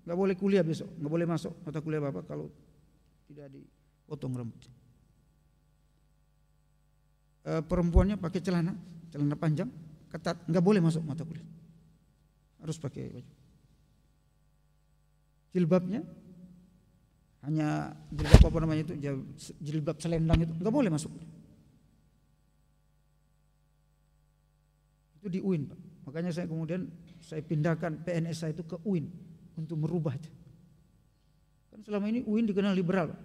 nggak boleh kuliah besok, nggak boleh masuk mata kuliah Bapak kalau tidak dipotong rambutnya. E, eh, perempuannya pakai celana, celana panjang, ketat, nggak boleh masuk mata kuliah. Harus pakai baju. Jilbabnya hanya jilbab apa namanya itu jilbab selendang itu nggak boleh masuk. Itu di UIN pak. Makanya saya kemudian saya pindahkan PNS saya itu ke UIN untuk merubah itu. Kan selama ini UIN dikenal liberal. Pak.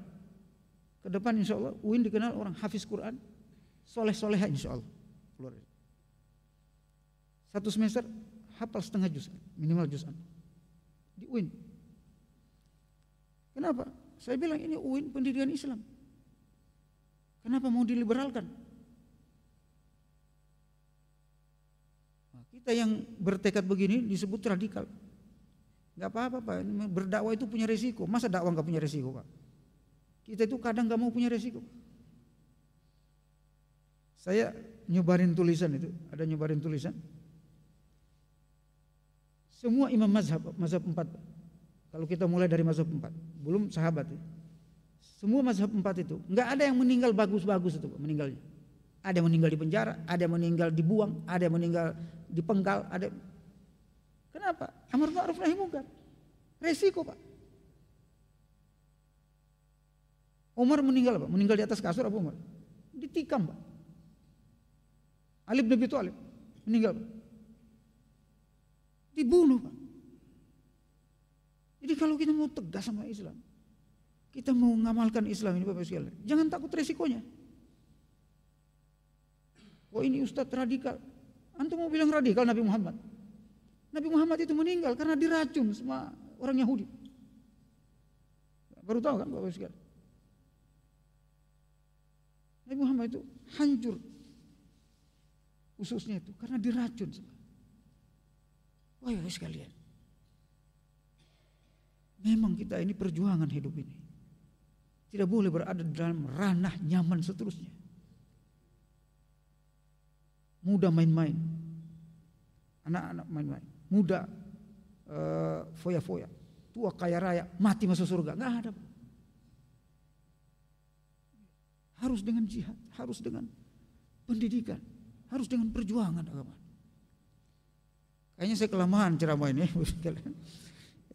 depan insya Allah UIN dikenal orang hafiz Quran, soleh soleha insya Allah. Keluar. Satu semester hafal setengah juz, minimal juz Di UIN. Kenapa? Saya bilang ini UIN pendidikan Islam. Kenapa mau diliberalkan? Nah, kita yang bertekad begini disebut radikal. Gak apa-apa pak, berdakwah itu punya resiko. Masa dakwah gak punya resiko pak? Kita itu kadang gak mau punya resiko. Saya nyebarin tulisan itu, ada nyebarin tulisan semua imam mazhab, mazhab empat. Kalau kita mulai dari mazhab empat, belum sahabat. Ya. Semua mazhab empat itu, nggak ada yang meninggal bagus-bagus itu meninggalnya. Ada yang meninggal di penjara, ada yang meninggal dibuang, ada yang meninggal penggal, ada Kenapa? Amar ma'ruf nahi mungkar. Resiko, Pak. Umar meninggal, Pak. Meninggal di atas kasur apa Umar? Ditikam, Pak. Alib Nabi Abi Thalib meninggal, Pak. Dibunuh Jadi kalau kita mau tegas sama Islam, kita mau mengamalkan Islam ini Bapak sekalian, jangan takut resikonya. Oh ini Ustadz radikal. Antum mau bilang radikal Nabi Muhammad. Nabi Muhammad itu meninggal karena diracun sama orang Yahudi. Baru tahu kan Bapak sekalian. Nabi Muhammad itu hancur ususnya itu karena diracun. Wah, oh, ya iya, sekalian. Memang kita ini perjuangan hidup ini. Tidak boleh berada dalam ranah nyaman seterusnya. Mudah main-main. Anak-anak main-main. Mudah eh, uh, foya-foya. Tua kaya raya, mati masuk surga. Enggak ada. Harus dengan jihad, harus dengan pendidikan, harus dengan perjuangan agama. Kayaknya saya kelamaan ceramah ini.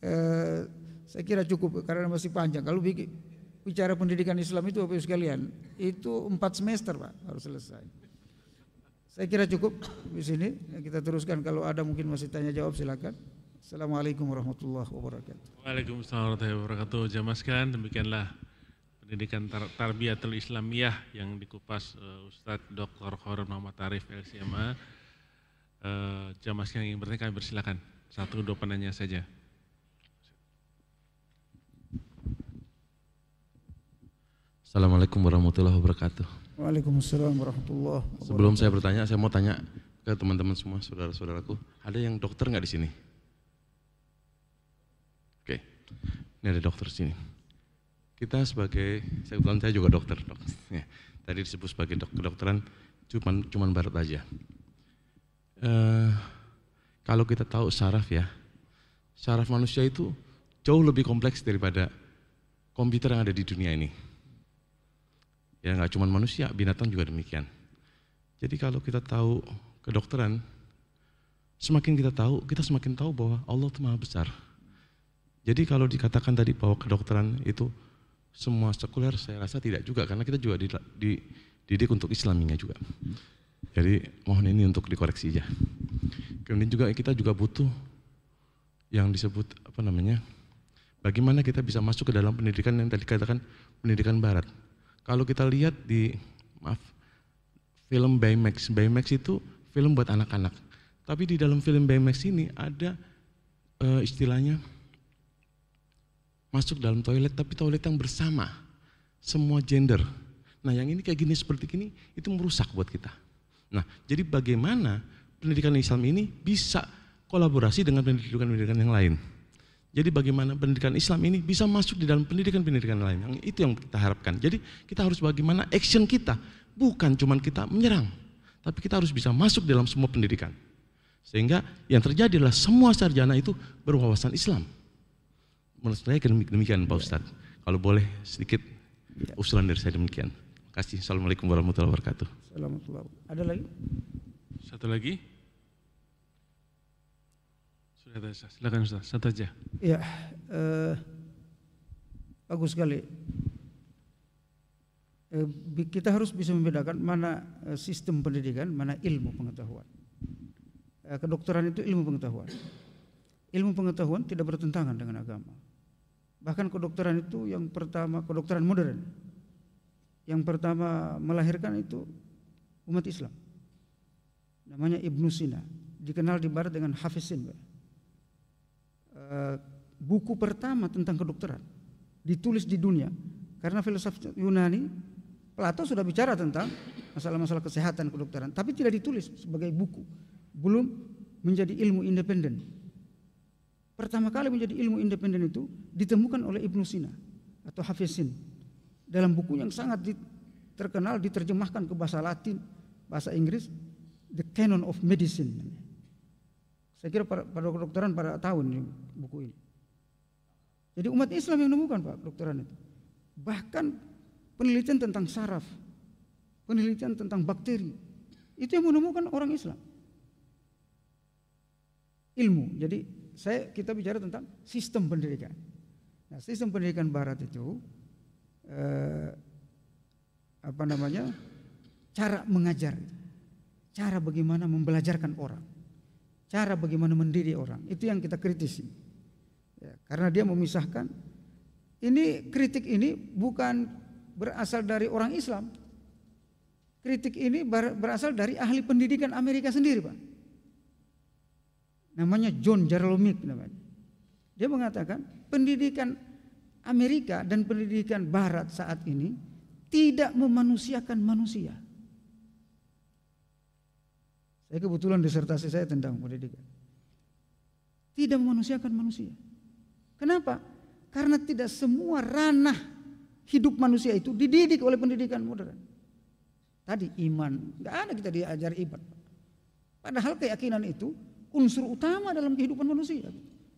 Eh, saya kira cukup karena masih panjang. Kalau bicara pendidikan Islam itu Bapak Ibu sekalian, itu empat semester Pak harus selesai. Saya kira cukup di sini. Kita teruskan kalau ada mungkin masih tanya jawab silakan. Assalamualaikum warahmatullahi wabarakatuh. Waalaikumsalam warahmatullahi wabarakatuh. Jamaah demikianlah pendidikan tar tarbiyatul Islamiyah yang dikupas uh, Ustadz Dr. Khairul Muhammad Arif LCMA jamaah eh, jamaah yang ingin bertanya kami persilakan Satu dua penanya saja. Assalamualaikum warahmatullahi wabarakatuh. Waalaikumsalam warahmatullahi wabarakatuh. Sebelum saya bertanya, saya mau tanya ke teman-teman semua, saudara-saudaraku, ada yang dokter nggak di sini? Oke, ini ada dokter di sini. Kita sebagai, saya bilang saya juga dokter, dok. ya, tadi disebut sebagai dok kedokteran, cuman cuman barat aja eh, kalau kita tahu saraf ya, saraf manusia itu jauh lebih kompleks daripada komputer yang ada di dunia ini. Ya nggak cuma manusia, binatang juga demikian. Jadi kalau kita tahu kedokteran, semakin kita tahu, kita semakin tahu bahwa Allah itu maha besar. Jadi kalau dikatakan tadi bahwa kedokteran itu semua sekuler, saya rasa tidak juga, karena kita juga dididik untuk islaminya juga. Jadi mohon ini untuk dikoreksi aja. Kemudian juga kita juga butuh yang disebut apa namanya? Bagaimana kita bisa masuk ke dalam pendidikan yang tadi katakan pendidikan barat. Kalau kita lihat di maaf film Baymax, Baymax itu film buat anak-anak. Tapi di dalam film Baymax ini ada e, istilahnya masuk dalam toilet tapi toilet yang bersama semua gender. Nah, yang ini kayak gini seperti ini itu merusak buat kita. Nah, jadi bagaimana pendidikan Islam ini bisa kolaborasi dengan pendidikan-pendidikan yang lain? Jadi bagaimana pendidikan Islam ini bisa masuk di dalam pendidikan-pendidikan lain? Yang itu yang kita harapkan. Jadi kita harus bagaimana action kita, bukan cuma kita menyerang, tapi kita harus bisa masuk dalam semua pendidikan. Sehingga yang terjadi adalah semua sarjana itu berwawasan Islam. Menurut saya demikian Pak Ustadz. Kalau boleh sedikit ya. usulan dari saya demikian. Terima kasih. Assalamualaikum warahmatullahi wabarakatuh. Ada lagi? Satu lagi? Sudah ada, silakan Ustaz, satu aja. Ya, eh, bagus sekali. Eh, kita harus bisa membedakan mana eh, sistem pendidikan, mana ilmu pengetahuan. Eh, kedokteran itu ilmu pengetahuan. Ilmu pengetahuan tidak bertentangan dengan agama. Bahkan kedokteran itu yang pertama kedokteran modern. Yang pertama melahirkan itu umat Islam. Namanya Ibnu Sina, dikenal di barat dengan Hafiz Sina. Eh, buku pertama tentang kedokteran ditulis di dunia karena filsuf Yunani Plato sudah bicara tentang masalah-masalah kesehatan kedokteran, tapi tidak ditulis sebagai buku. Belum menjadi ilmu independen. Pertama kali menjadi ilmu independen itu ditemukan oleh Ibnu Sina atau Hafiz Sina dalam buku yang sangat terkenal diterjemahkan ke bahasa Latin bahasa Inggris The Canon of Medicine. Saya kira para, para kedokteran pada tahun ini, buku ini. Jadi umat Islam yang menemukan Pak dokteran itu. Bahkan penelitian tentang saraf, penelitian tentang bakteri, itu yang menemukan orang Islam. Ilmu. Jadi saya kita bicara tentang sistem pendidikan. Nah, sistem pendidikan barat itu eh, apa namanya? cara mengajar, cara bagaimana membelajarkan orang, cara bagaimana mendidik orang. Itu yang kita kritisi. Ya, karena dia memisahkan. Ini kritik ini bukan berasal dari orang Islam. Kritik ini berasal dari ahli pendidikan Amerika sendiri, Pak. Namanya John Jarlomik namanya. Dia mengatakan pendidikan Amerika dan pendidikan Barat saat ini tidak memanusiakan manusia. Saya kebetulan disertasi saya tentang pendidikan. Tidak memanusiakan manusia. Kenapa? Karena tidak semua ranah hidup manusia itu dididik oleh pendidikan modern. Tadi iman, nggak ada kita diajar iman. Padahal keyakinan itu unsur utama dalam kehidupan manusia.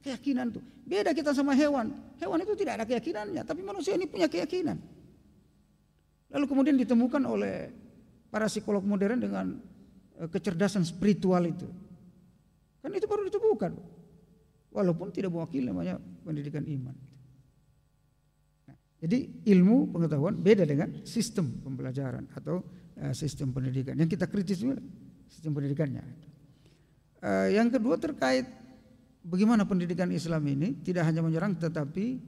Keyakinan itu beda kita sama hewan. Hewan itu tidak ada keyakinannya, tapi manusia ini punya keyakinan. Lalu kemudian ditemukan oleh para psikolog modern dengan Eh, kecerdasan spiritual itu. Kan itu baru ditemukan. Walaupun tidak mewakili namanya pendidikan iman. Nah, jadi ilmu pengetahuan beda dengan sistem pembelajaran atau uh, sistem pendidikan. Yang kita kritis juga sistem pendidikannya. Uh, yang kedua terkait bagaimana pendidikan Islam ini tidak hanya menyerang tetapi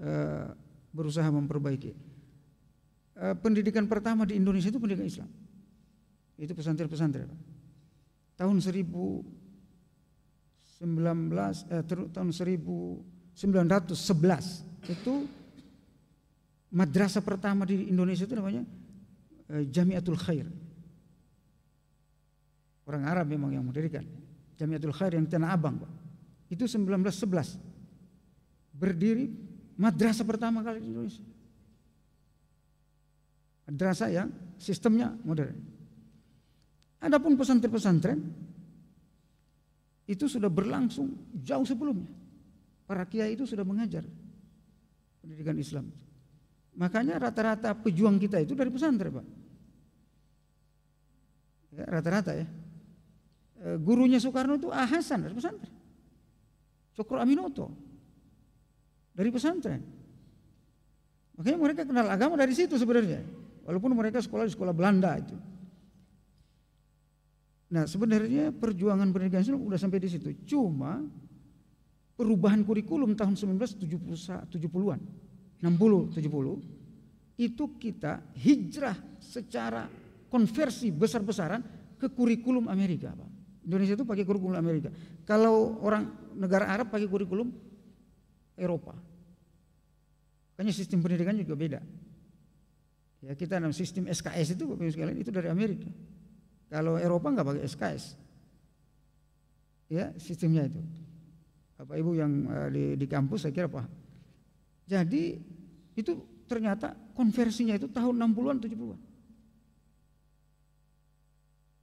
uh, berusaha memperbaiki. Uh, pendidikan pertama di Indonesia itu pendidikan Islam itu pesantren-pesantren Tahun 19 eh, tahun 1911 itu madrasah pertama di Indonesia itu namanya eh, Jamiatul Khair. Orang Arab memang yang mendirikan Jamiatul Khair yang Tanah Abang, Pak. Itu 1911. Berdiri madrasah pertama kali di Indonesia. Madrasah yang sistemnya modern. Adapun pesantren-pesantren itu sudah berlangsung jauh sebelumnya. Para kiai itu sudah mengajar pendidikan Islam. Makanya rata-rata pejuang kita itu dari pesantren, Pak. Ya, rata-rata ya. E, gurunya Soekarno itu Ah Hasan dari pesantren. Cokro Aminoto dari pesantren. Makanya mereka kenal agama dari situ sebenarnya. Walaupun mereka sekolah di sekolah Belanda itu. Nah sebenarnya perjuangan pendidikan Islam sudah sampai di situ. Cuma perubahan kurikulum tahun 1970-an, 60-70, itu kita hijrah secara konversi besar-besaran ke kurikulum Amerika. Pak. Indonesia itu pakai kurikulum Amerika. Kalau orang negara Arab pakai kurikulum Eropa. Makanya sistem pendidikan juga beda. Ya kita dalam sistem SKS itu Bapak Ibu sekalian itu dari Amerika. Kalau Eropa nggak pakai SKS. Ya, sistemnya itu. Bapak Ibu yang eh, di, di kampus saya kira apa? Jadi itu ternyata konversinya itu tahun 60-an 70-an.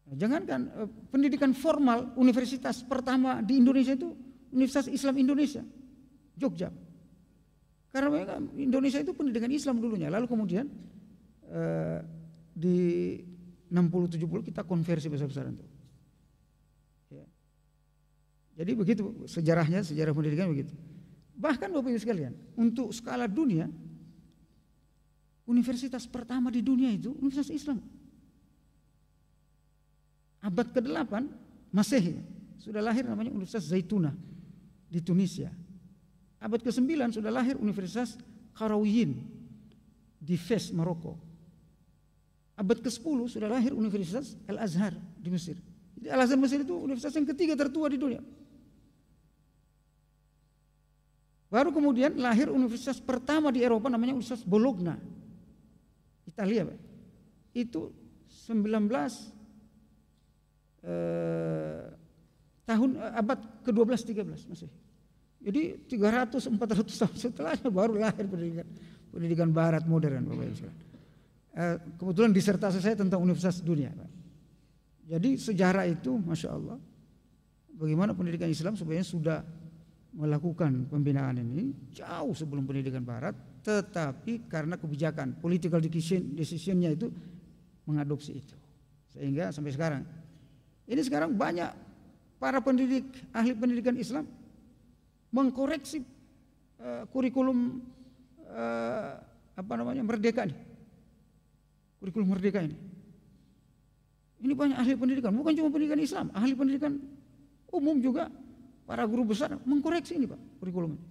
Nah, jangankan eh, pendidikan formal universitas pertama di Indonesia itu Universitas Islam Indonesia, Jogja. Karena Indonesia itu pendidikan Islam dulunya, lalu kemudian eh, di 60 70 kita konversi besar-besaran tuh. Ya. Jadi begitu sejarahnya, sejarah pendidikan begitu. Bahkan Bapak Ibu sekalian, untuk skala dunia universitas pertama di dunia itu universitas Islam. Abad ke-8 Masehi sudah lahir namanya Universitas Zaituna di Tunisia. Abad ke-9 sudah lahir Universitas Karawiyin di Fes, Maroko abad ke-10 sudah lahir Universitas Al-Azhar di Mesir. Jadi Al-Azhar Mesir itu universitas yang ketiga tertua di dunia. Baru kemudian lahir universitas pertama di Eropa namanya Universitas Bologna. Italia, Pak. Itu 19 eh, tahun eh, abad ke-12 13 masih. Jadi 300 400 tahun setelahnya baru lahir pendidikan pendidikan barat modern Bapak Ibu sekalian. Eh, kebetulan disertasi saya tentang universitas dunia. Jadi sejarah itu, masya Allah, bagaimana pendidikan Islam sebenarnya sudah melakukan pembinaan ini jauh sebelum pendidikan Barat, tetapi karena kebijakan political decision decisionnya itu mengadopsi itu, sehingga sampai sekarang. Ini sekarang banyak para pendidik ahli pendidikan Islam mengkoreksi uh, kurikulum uh, apa namanya merdeka nih Kurikulum merdeka ini. Ini banyak ahli pendidikan, bukan cuma pendidikan Islam, ahli pendidikan umum juga para guru besar mengkoreksi ini Pak kurikulum ini.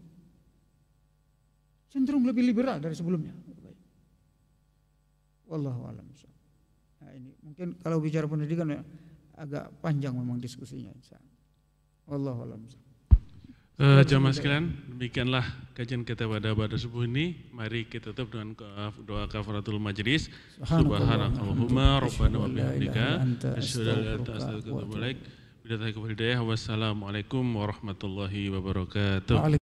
Cenderung lebih liberal dari sebelumnya. Wallahu alam. Nah, ini mungkin kalau bicara pendidikan ya, agak panjang memang diskusinya. Wallahu alam. Uh, jamaah sekalian, demikianlah kajian kita pada pada subuh ini. Mari kita tutup dengan doa kafaratul majlis. Subhanakallahumma rabbana wa bihamdika asyhadu an la ilaha illa anta astaghfiruka wa atubu ilaik. Wassalamualaikum warahmatullahi wabarakatuh.